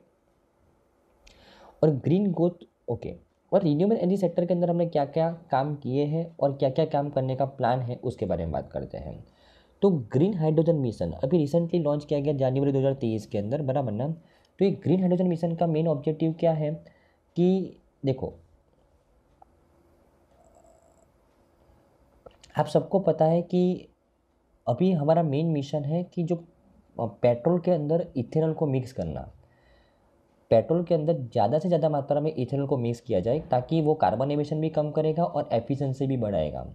और ग्रीन ग्रोथ ओके और रिन्यूएबल एनर्जी सेक्टर के अंदर हमने क्या क्या काम किए हैं और क्या क्या काम करने का प्लान है उसके बारे में बात करते हैं तो ग्रीन हाइड्रोजन मिशन अभी रिसेंटली लॉन्च किया गया जनवरी तेईस के अंदर बराबर ना तो ये ग्रीन हाइड्रोजन मिशन का मेन ऑब्जेक्टिव क्या है कि देखो आप सबको पता है कि अभी हमारा मेन मिशन है कि जो पेट्रोल के अंदर इथेनॉल को मिक्स करना पेट्रोल के अंदर ज़्यादा से ज़्यादा मात्रा में इथेनॉल को मिक्स किया जाए ताकि वो कार्बन एमिशन भी कम करेगा और एफिशिएंसी भी बढ़ाएगा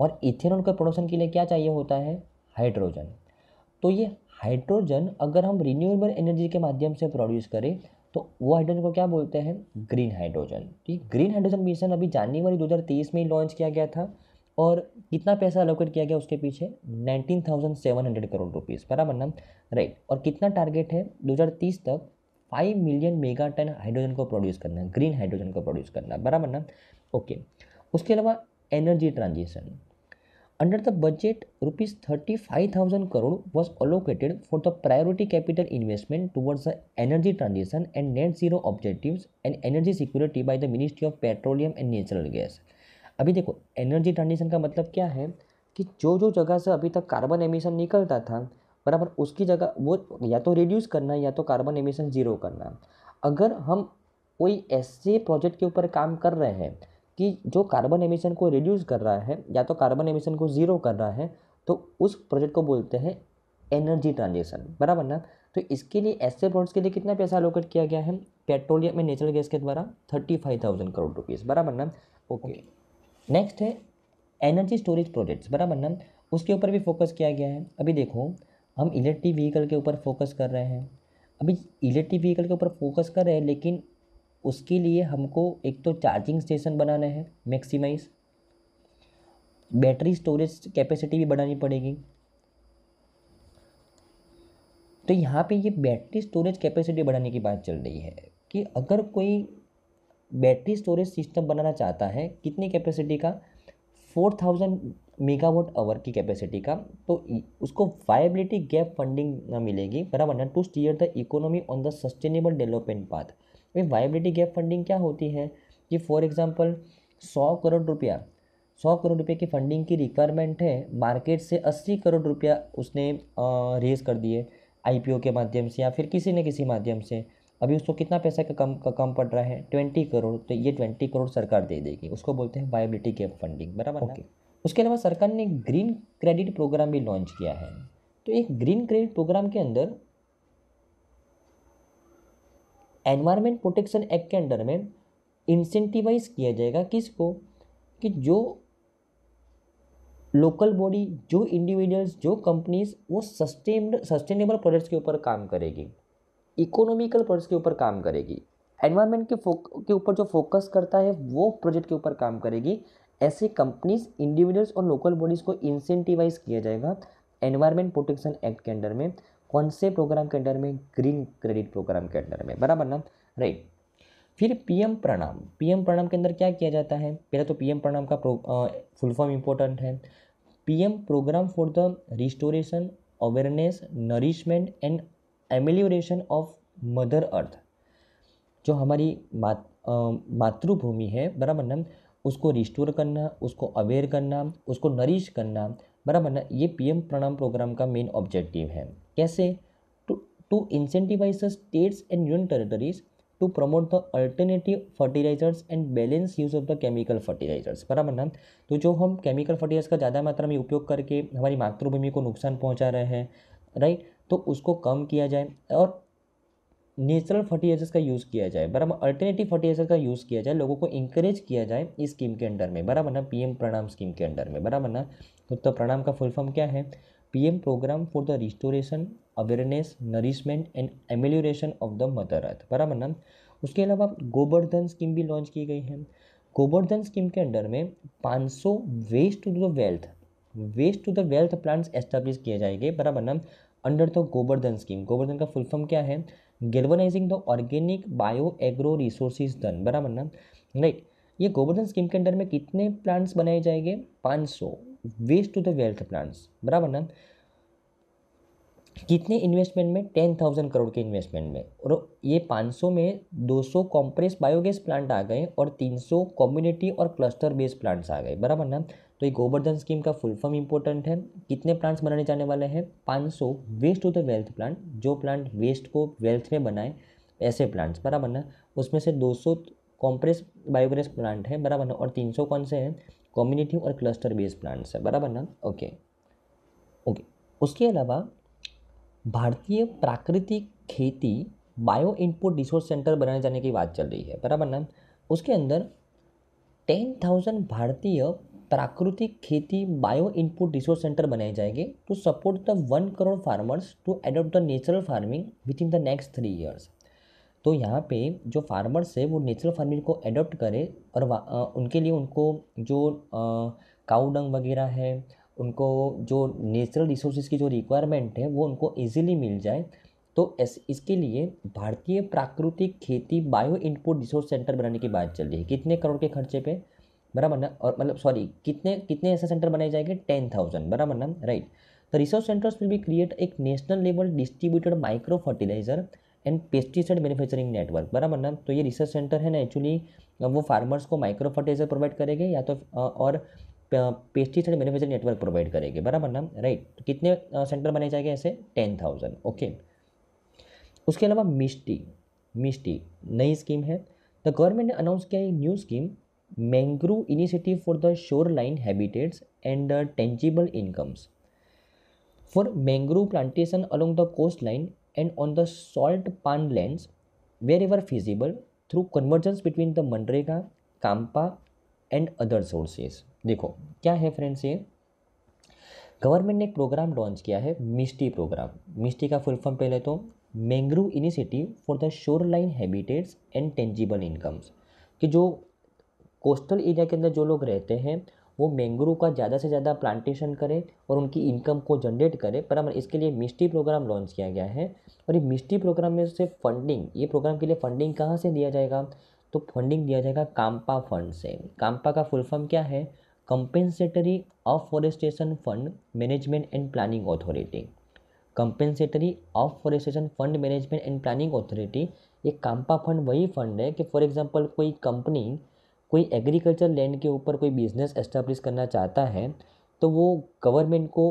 और इथेनॉल के प्रोडक्शन के लिए क्या चाहिए होता है हाइड्रोजन तो ये हाइड्रोजन अगर हम रिन्यूएबल एनर्जी के माध्यम से प्रोड्यूस करें तो वो हाइड्रोजन को क्या बोलते हैं ग्रीन हाइड्रोजन ठीक ग्रीन हाइड्रोजन मिशन अभी जनवरी तेईस में लॉन्च किया गया था और कितना पैसा अलोकेट किया गया उसके पीछे 19,700 करोड़ रुपीस बराबर ना राइट और कितना टारगेट है 2030 तक 5 मिलियन मेगा टन हाइड्रोजन को प्रोड्यूस करना ग्रीन हाइड्रोजन को प्रोड्यूस करना बराबर ना ओके उसके अलावा energy transition Under the budget, rupees 35,000 crore was allocated for the priority capital investment towards the energy transition and net zero objectives and energy security by the Ministry of Petroleum and Natural Gas. अभी देखो energy transition का मतलब क्या है कि जो जो जगह से अभी तक कार्बन एमिशन निकलता था बराबर उसकी जगह वो या तो रिड्यूस करना या तो कार्बन एमिशन ज़ीरो करना अगर हम कोई ऐसे प्रोजेक्ट के ऊपर काम कर रहे हैं कि जो कार्बन एमिशन को रिड्यूस कर रहा है या तो कार्बन एमिशन को ज़ीरो कर रहा है तो उस प्रोजेक्ट को बोलते हैं एनर्जी ट्रांजेक्शन बराबर ना तो इसके लिए ऐसे प्रोजेक्ट्स के लिए कितना पैसा अलोकेट किया गया है पेट्रोलियम में नेचुरल गैस के द्वारा thirty five thousand crore rupees बराबर ना ओके नेक्स्ट है एनर्जी स्टोरेज प्रोजेक्ट्स बराबर ना उसके ऊपर भी फोकस किया गया है अभी देखो हम इलेक्ट्रिक व्हीकल के ऊपर फोकस कर रहे हैं अभी इलेक्ट्रिक व्हीकल के ऊपर फोकस कर रहे हैं लेकिन उसके लिए हमको एक तो चार्जिंग स्टेशन बनाना है मैक्सिमाइज बैटरी स्टोरेज कैपेसिटी भी बढ़ानी पड़ेगी तो यहाँ पे ये बैटरी स्टोरेज कैपेसिटी बढ़ाने की बात चल रही है कि अगर कोई बैटरी स्टोरेज सिस्टम बनाना चाहता है कितनी कैपेसिटी का फोर थाउजेंड मेगावाट आवर की कैपेसिटी का तो उसको वायबिलिटी गैप फंडिंग ना मिलेगी बराबर ना to steer the economy on the sustainable development path भाई वाइबिलिटी गैप फंडिंग क्या होती है कि फॉर एग्ज़ाम्पल सौ करोड़ रुपया सौ करोड़ रुपये की फंडिंग की रिक्वायरमेंट है मार्केट से अस्सी करोड़ रुपया उसने रेज़ कर दिए आईपीओ के माध्यम से या फिर किसी न किसी माध्यम से अभी उसको कितना पैसा का कम का कम पड़ रहा है ट्वेंटी करोड़ तो ये ट्वेंटी करोड़ सरकार दे देगी उसको बोलते हैं वायबिलिटी गैप फंडिंग बराबर ओके उसके अलावा सरकार ने ग्रीन क्रेडिट प्रोग्राम भी लॉन्च किया है तो एक ग्रीन क्रेडिट प्रोग्राम के अंदर एनवायरनमेंट प्रोटेक्शन एक्ट के अंडर में इंसेंटिवाइज किया जाएगा किसको कि जो लोकल बॉडी जो इंडिविजुअल्स जो कंपनीज वो सस्टेन्ड सस्टेनेबल प्रोडक्ट्स के ऊपर काम करेगी इकोनॉमिकल प्रोडक्ट्स के ऊपर काम करेगी एनवायरनमेंट के फोक के ऊपर जो फोकस करता है वो प्रोजेक्ट के ऊपर काम करेगी ऐसे कंपनीज इंडिविजुअल्स और लोकल बॉडीज़ को इंसेंटिवाइज किया जाएगा एनवायरनमेंट प्रोटेक्शन एक्ट के अंडर में कौन से प्रोग्राम के अंडर में ग्रीन क्रेडिट प्रोग्राम के अंडर में बराबर ना राइट फिर पीएम प्रणाम पीएम प्रणाम के अंदर क्या किया जाता है पहले तो पीएम प्रणाम का फुल फॉर्म इम्पोर्टेंट है PM programme for the restoration awareness nourishment and amelioration of mother earth जो हमारी मात, मातृभूमि है बराबर ना उसको रिस्टोर करना उसको अवेयर करना उसको नरिश करना बराबर ना ये पीएम प्रणाम प्रोग्राम का मेन ऑब्जेक्टिव है कैसे to to incentivise the states and union territories to promote the alternative fertilisers and balance use of the chemical fertilisers बराबर ना तो जो हम केमिकल फर्टिलाइजर्स का ज़्यादा मात्रा में उपयोग करके हमारी मातृभूमि को नुकसान पहुंचा रहे हैं राइट तो उसको कम किया जाए और नेचुरल फर्टिलाइजर्स का यूज़ किया जाए बराबर अल्टरनेटिव फर्टिलाइजर का यूज़ किया जाए लोगों को इंकरेज किया जाए इस स्कीम के अंडर में बराबर ना पीएम प्रणाम स्कीम के अंडर में बराबर ना तो, तो प्रणाम का फुल फॉर्म क्या है PM programme for the restoration awareness nourishment and amelioration of the mother earth बराबर ना उसके अलावा गोबर्धन स्कीम भी लॉन्च की गई है गोबर्धन स्कीम के अंडर में 500 waste to the wealth waste to the wealth plants establish किए जाएंगे बराबर ना under the Gobardhan scheme Gobardhan का फुल फॉर्म क्या है galvanising the organic bio agro resources Dhan बराबर ना राइट ये गोवर्धन स्कीम के अंडर में कितने प्लांट्स बनाए जाएंगे 500 waste to the wealth plans बराबर ना कितने इन्वेस्टमेंट में टेन थाउजेंड करोड़ के इन्वेस्टमेंट में और ये पाँच सौ में दो सौ कॉम्प्रेस बायोगैस प्लांट आ गए और तीन सौ कम्युनिटी और क्लस्टर बेस्ड प्लांट्स आ गए बराबर ना तो ये गोवर्धन स्कीम का फुल फॉर्म इंपॉर्टेंट है कितने प्लांट्स बनाने जाने वाले हैं पाँच सौ waste to the wealth plant जो प्लांट वेस्ट को वेल्थ में बनाए ऐसे प्लांट्स बराबर ना उसमें से दो सौ कॉम्प्रेस बायोगैस प्लांट है बराबर ना और तीन सौ कौन से हैं कॉम्युनिटी और क्लस्टर बेस्ड प्लांट्स है बराबर ना ओके ओके उसके अलावा भारतीय प्राकृतिक खेती बायो इनपुट रिसोर्स सेंटर बनाए जाने की बात चल रही है बराबर ना उसके अंदर टेन थाउजेंड भारतीय प्राकृतिक खेती बायो इनपुट रिसोर्स सेंटर बनाए जाएंगे to support the one crore farmers to adopt the natural farming within the next three years तो यहाँ पे जो फार्मर्स है वो नेचुरल फार्मिंग को एडोप्ट करें और उनके लिए उनको जो काउडंग वगैरह है उनको जो नेचुरल रिसोर्सेज की जो रिक्वायरमेंट है वो उनको ईजिली मिल जाए तो इस इसके लिए भारतीय प्राकृतिक खेती बायो इनपुट रिसोर्स सेंटर बनाने की बात चल रही है कितने करोड़ के खर्चे पे बराबर ना और मतलब सॉरी कितने कितने ऐसे सेंटर बनाए जाएंगे टेन थाउजेंड बराबर ना right the resource centres will be create एक national level distributed micro fertiliser and pesticide manufacturing network बराबर ना तो ये रिसर्च सेंटर है ना एक्चुअली वो फार्मर्स को माइक्रो फर्टिलाइजर प्रोवाइड करेंगे या तो और पेस्टिसाइड मैन्युफैक्चरिंग नेटवर्क प्रोवाइड करेंगे बराबर ना राइट तो कितने सेंटर बनाए जाएंगे ऐसे टेन थाउजेंड ओके उसके अलावा मिस्टी मिस्टी नई स्कीम है द गवर्नमेंट ने अनाउंस किया एक new scheme mangrove initiative for the shoreline habitats and tangible incomes for mangrove plantation the coastline and on the salt pan land wherever feasible through convergence between the मनरेगा CAMPA and other sources देखो क्या है friends ये government ने एक programme launch किया है मिस्टी programme मिस्टी का फुल फॉर्म पहले तो mangrove initiative for the shoreline habitats and tangible incomes कि जो कोस्टल एरिया के अंदर जो लोग रहते हैं वो मैंग्रोव का ज़्यादा से ज़्यादा प्लांटेशन करें और उनकी इनकम को जनरेट करें पर इसके लिए मिस्टी प्रोग्राम लॉन्च किया गया है और ये मिस्टी प्रोग्राम में से फंडिंग ये प्रोग्राम के लिए फंडिंग कहाँ से दिया जाएगा तो फंडिंग दिया जाएगा काम्पा फंड से काम्पा का फुल फॉर्म क्या है compensatory afforestation fund management and planning authority compensatory afforestation fund management and planning authority ये काम्पा फंड वही फंड है कि फॉर एग्जांपल कोई कंपनी कोई एग्रीकल्चर लैंड के ऊपर कोई बिजनेस एस्टाब्लिश करना चाहता है तो वो गवर्नमेंट को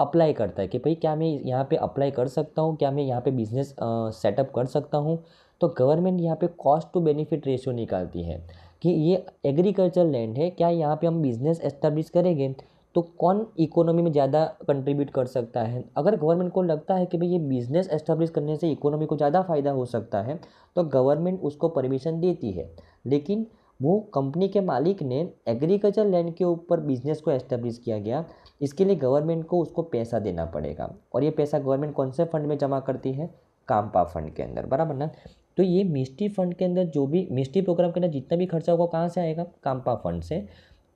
अप्लाई करता है कि भाई क्या मैं यहाँ पे अप्लाई कर सकता हूँ क्या मैं यहाँ पे बिज़नेस सेटअप कर सकता हूँ तो गवर्नमेंट यहाँ पे कॉस्ट टू बेनिफिट रेशियो निकालती है कि ये एग्रीकल्चर लैंड है क्या यहाँ पे हम बिज़नेस एस्टेब्लिश करेंगे तो कौन इकोनॉमी में ज़्यादा कंट्रीब्यूट कर सकता है अगर गवर्नमेंट को लगता है कि भाई ये बिज़नेस एस्टेब्लिश करने से इकोनॉमी को ज़्यादा फ़ायदा हो सकता है तो गवर्नमेंट उसको परमिशन देती है लेकिन वो कंपनी के मालिक ने एग्रीकल्चर लैंड के ऊपर बिजनेस को एस्टेब्लिश किया गया इसके लिए गवर्नमेंट को उसको पैसा देना पड़ेगा और ये पैसा गवर्नमेंट कौन से फंड में जमा करती है कामपा फंड के अंदर बराबर ना तो ये मिस्टी फंड के अंदर जो भी मिस्टी प्रोग्राम के अंदर जितना भी खर्चा होगा कहाँ से आएगा कामपा फंड से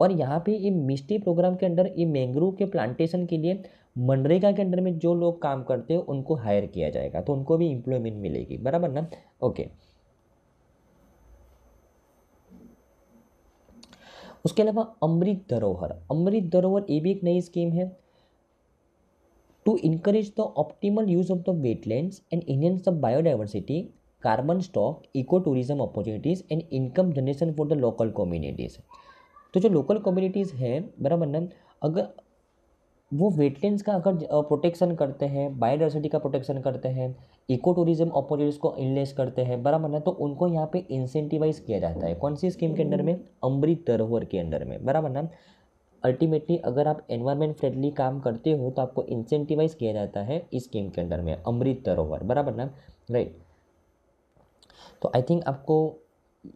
और यहाँ पे ये मिस्टी प्रोग्राम के अंडर ये मैंग्रोव के प्लांटेशन के लिए मनरेगा के अंडर में जो लोग काम करते हैं उनको हायर किया जाएगा तो उनको भी इम्प्लॉयमेंट मिलेगी बराबर ना ओके उसके अलावा अमृत धरोहर अमृत धरोहर ये भी एक नई स्कीम है to encourage the optimal use of the wetland and enhance the biodiversity carbon stock eco tourism opportunities and income generation for the local communities तो जो लोकल कम्युनिटीज़ हैं बराबर ना अगर वो वेटलैंड का अगर प्रोटेक्शन करते हैं बायोडाइवर्सिटी का प्रोटेक्शन करते हैं इको टूरिज्म अपॉर्चुनिटीज़ को इनलेस करते हैं बराबर ना तो उनको यहाँ पे इंसेंटिवाइज किया जाता है कौन सी स्कीम के अंडर में अमृत धरोहर के अंडर में बराबर ना अल्टीमेटली अगर आप एनवायरमेंट फ्रेंडली काम करते हो तो आपको इंसेंटिवाइज किया जाता है इस स्कीम के अंडर में अमृत धरोहर बराबर ना राइट तो आई थिंक आपको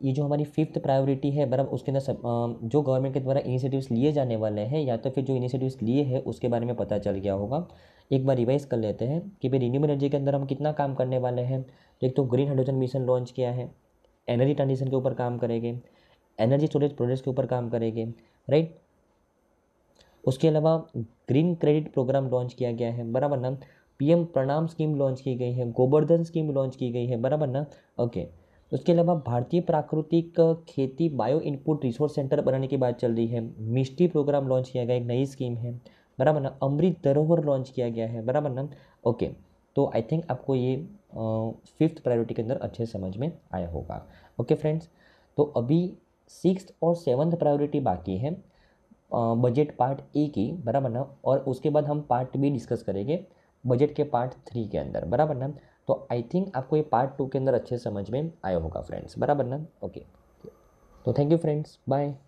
ये जो हमारी फिफ्थ प्रायोरिटी है बराबर उसके अंदर जो गवर्नमेंट के द्वारा इनिशिएटिव्स लिए जाने वाले हैं या तो फिर जो इनिशिएटिव्स लिए हैं उसके बारे में पता चल गया होगा एक बार रिवाइज कर लेते हैं कि भाई रिन्यूबल एनर्जी के अंदर हम कितना काम करने वाले हैं एक तो ग्रीन हाइड्रोजन मिशन लॉन्च किया है एनर्जी ट्रांजिशन के ऊपर काम करेंगे एनर्जी स्टोरेज प्रोजेक्ट्स के ऊपर काम करेंगे राइट उसके अलावा ग्रीन क्रेडिट प्रोग्राम लॉन्च किया गया है बराबर ना पीएम प्रणाम स्कीम लॉन्च की गई है गोवर्धन स्कीम लॉन्च की गई है बराबर ना ओके उसके अलावा भारतीय प्राकृतिक खेती बायो इनपुट रिसोर्स सेंटर बनाने की बात चल रही है मिष्टी प्रोग्राम लॉन्च किया गया एक नई स्कीम है बराबर ना अमृत धरोहर लॉन्च किया गया है बराबर ना ओके तो आई थिंक आपको ये फिफ्थ प्रायोरिटी के अंदर अच्छे समझ में आया होगा ओके फ्रेंड्स तो अभी सिक्स और सेवन्थ प्रायोरिटी बाकी है बजट पार्ट ए की बराबर ना और उसके बाद हम पार्ट बी डिस्कस करेंगे बजट के पार्ट थ्री के अंदर बराबर ना तो आई थिंक आपको ये पार्ट टू के अंदर अच्छे समझ में आया होगा फ्रेंड्स बराबर ना ओके तो थैंक यू फ्रेंड्स बाय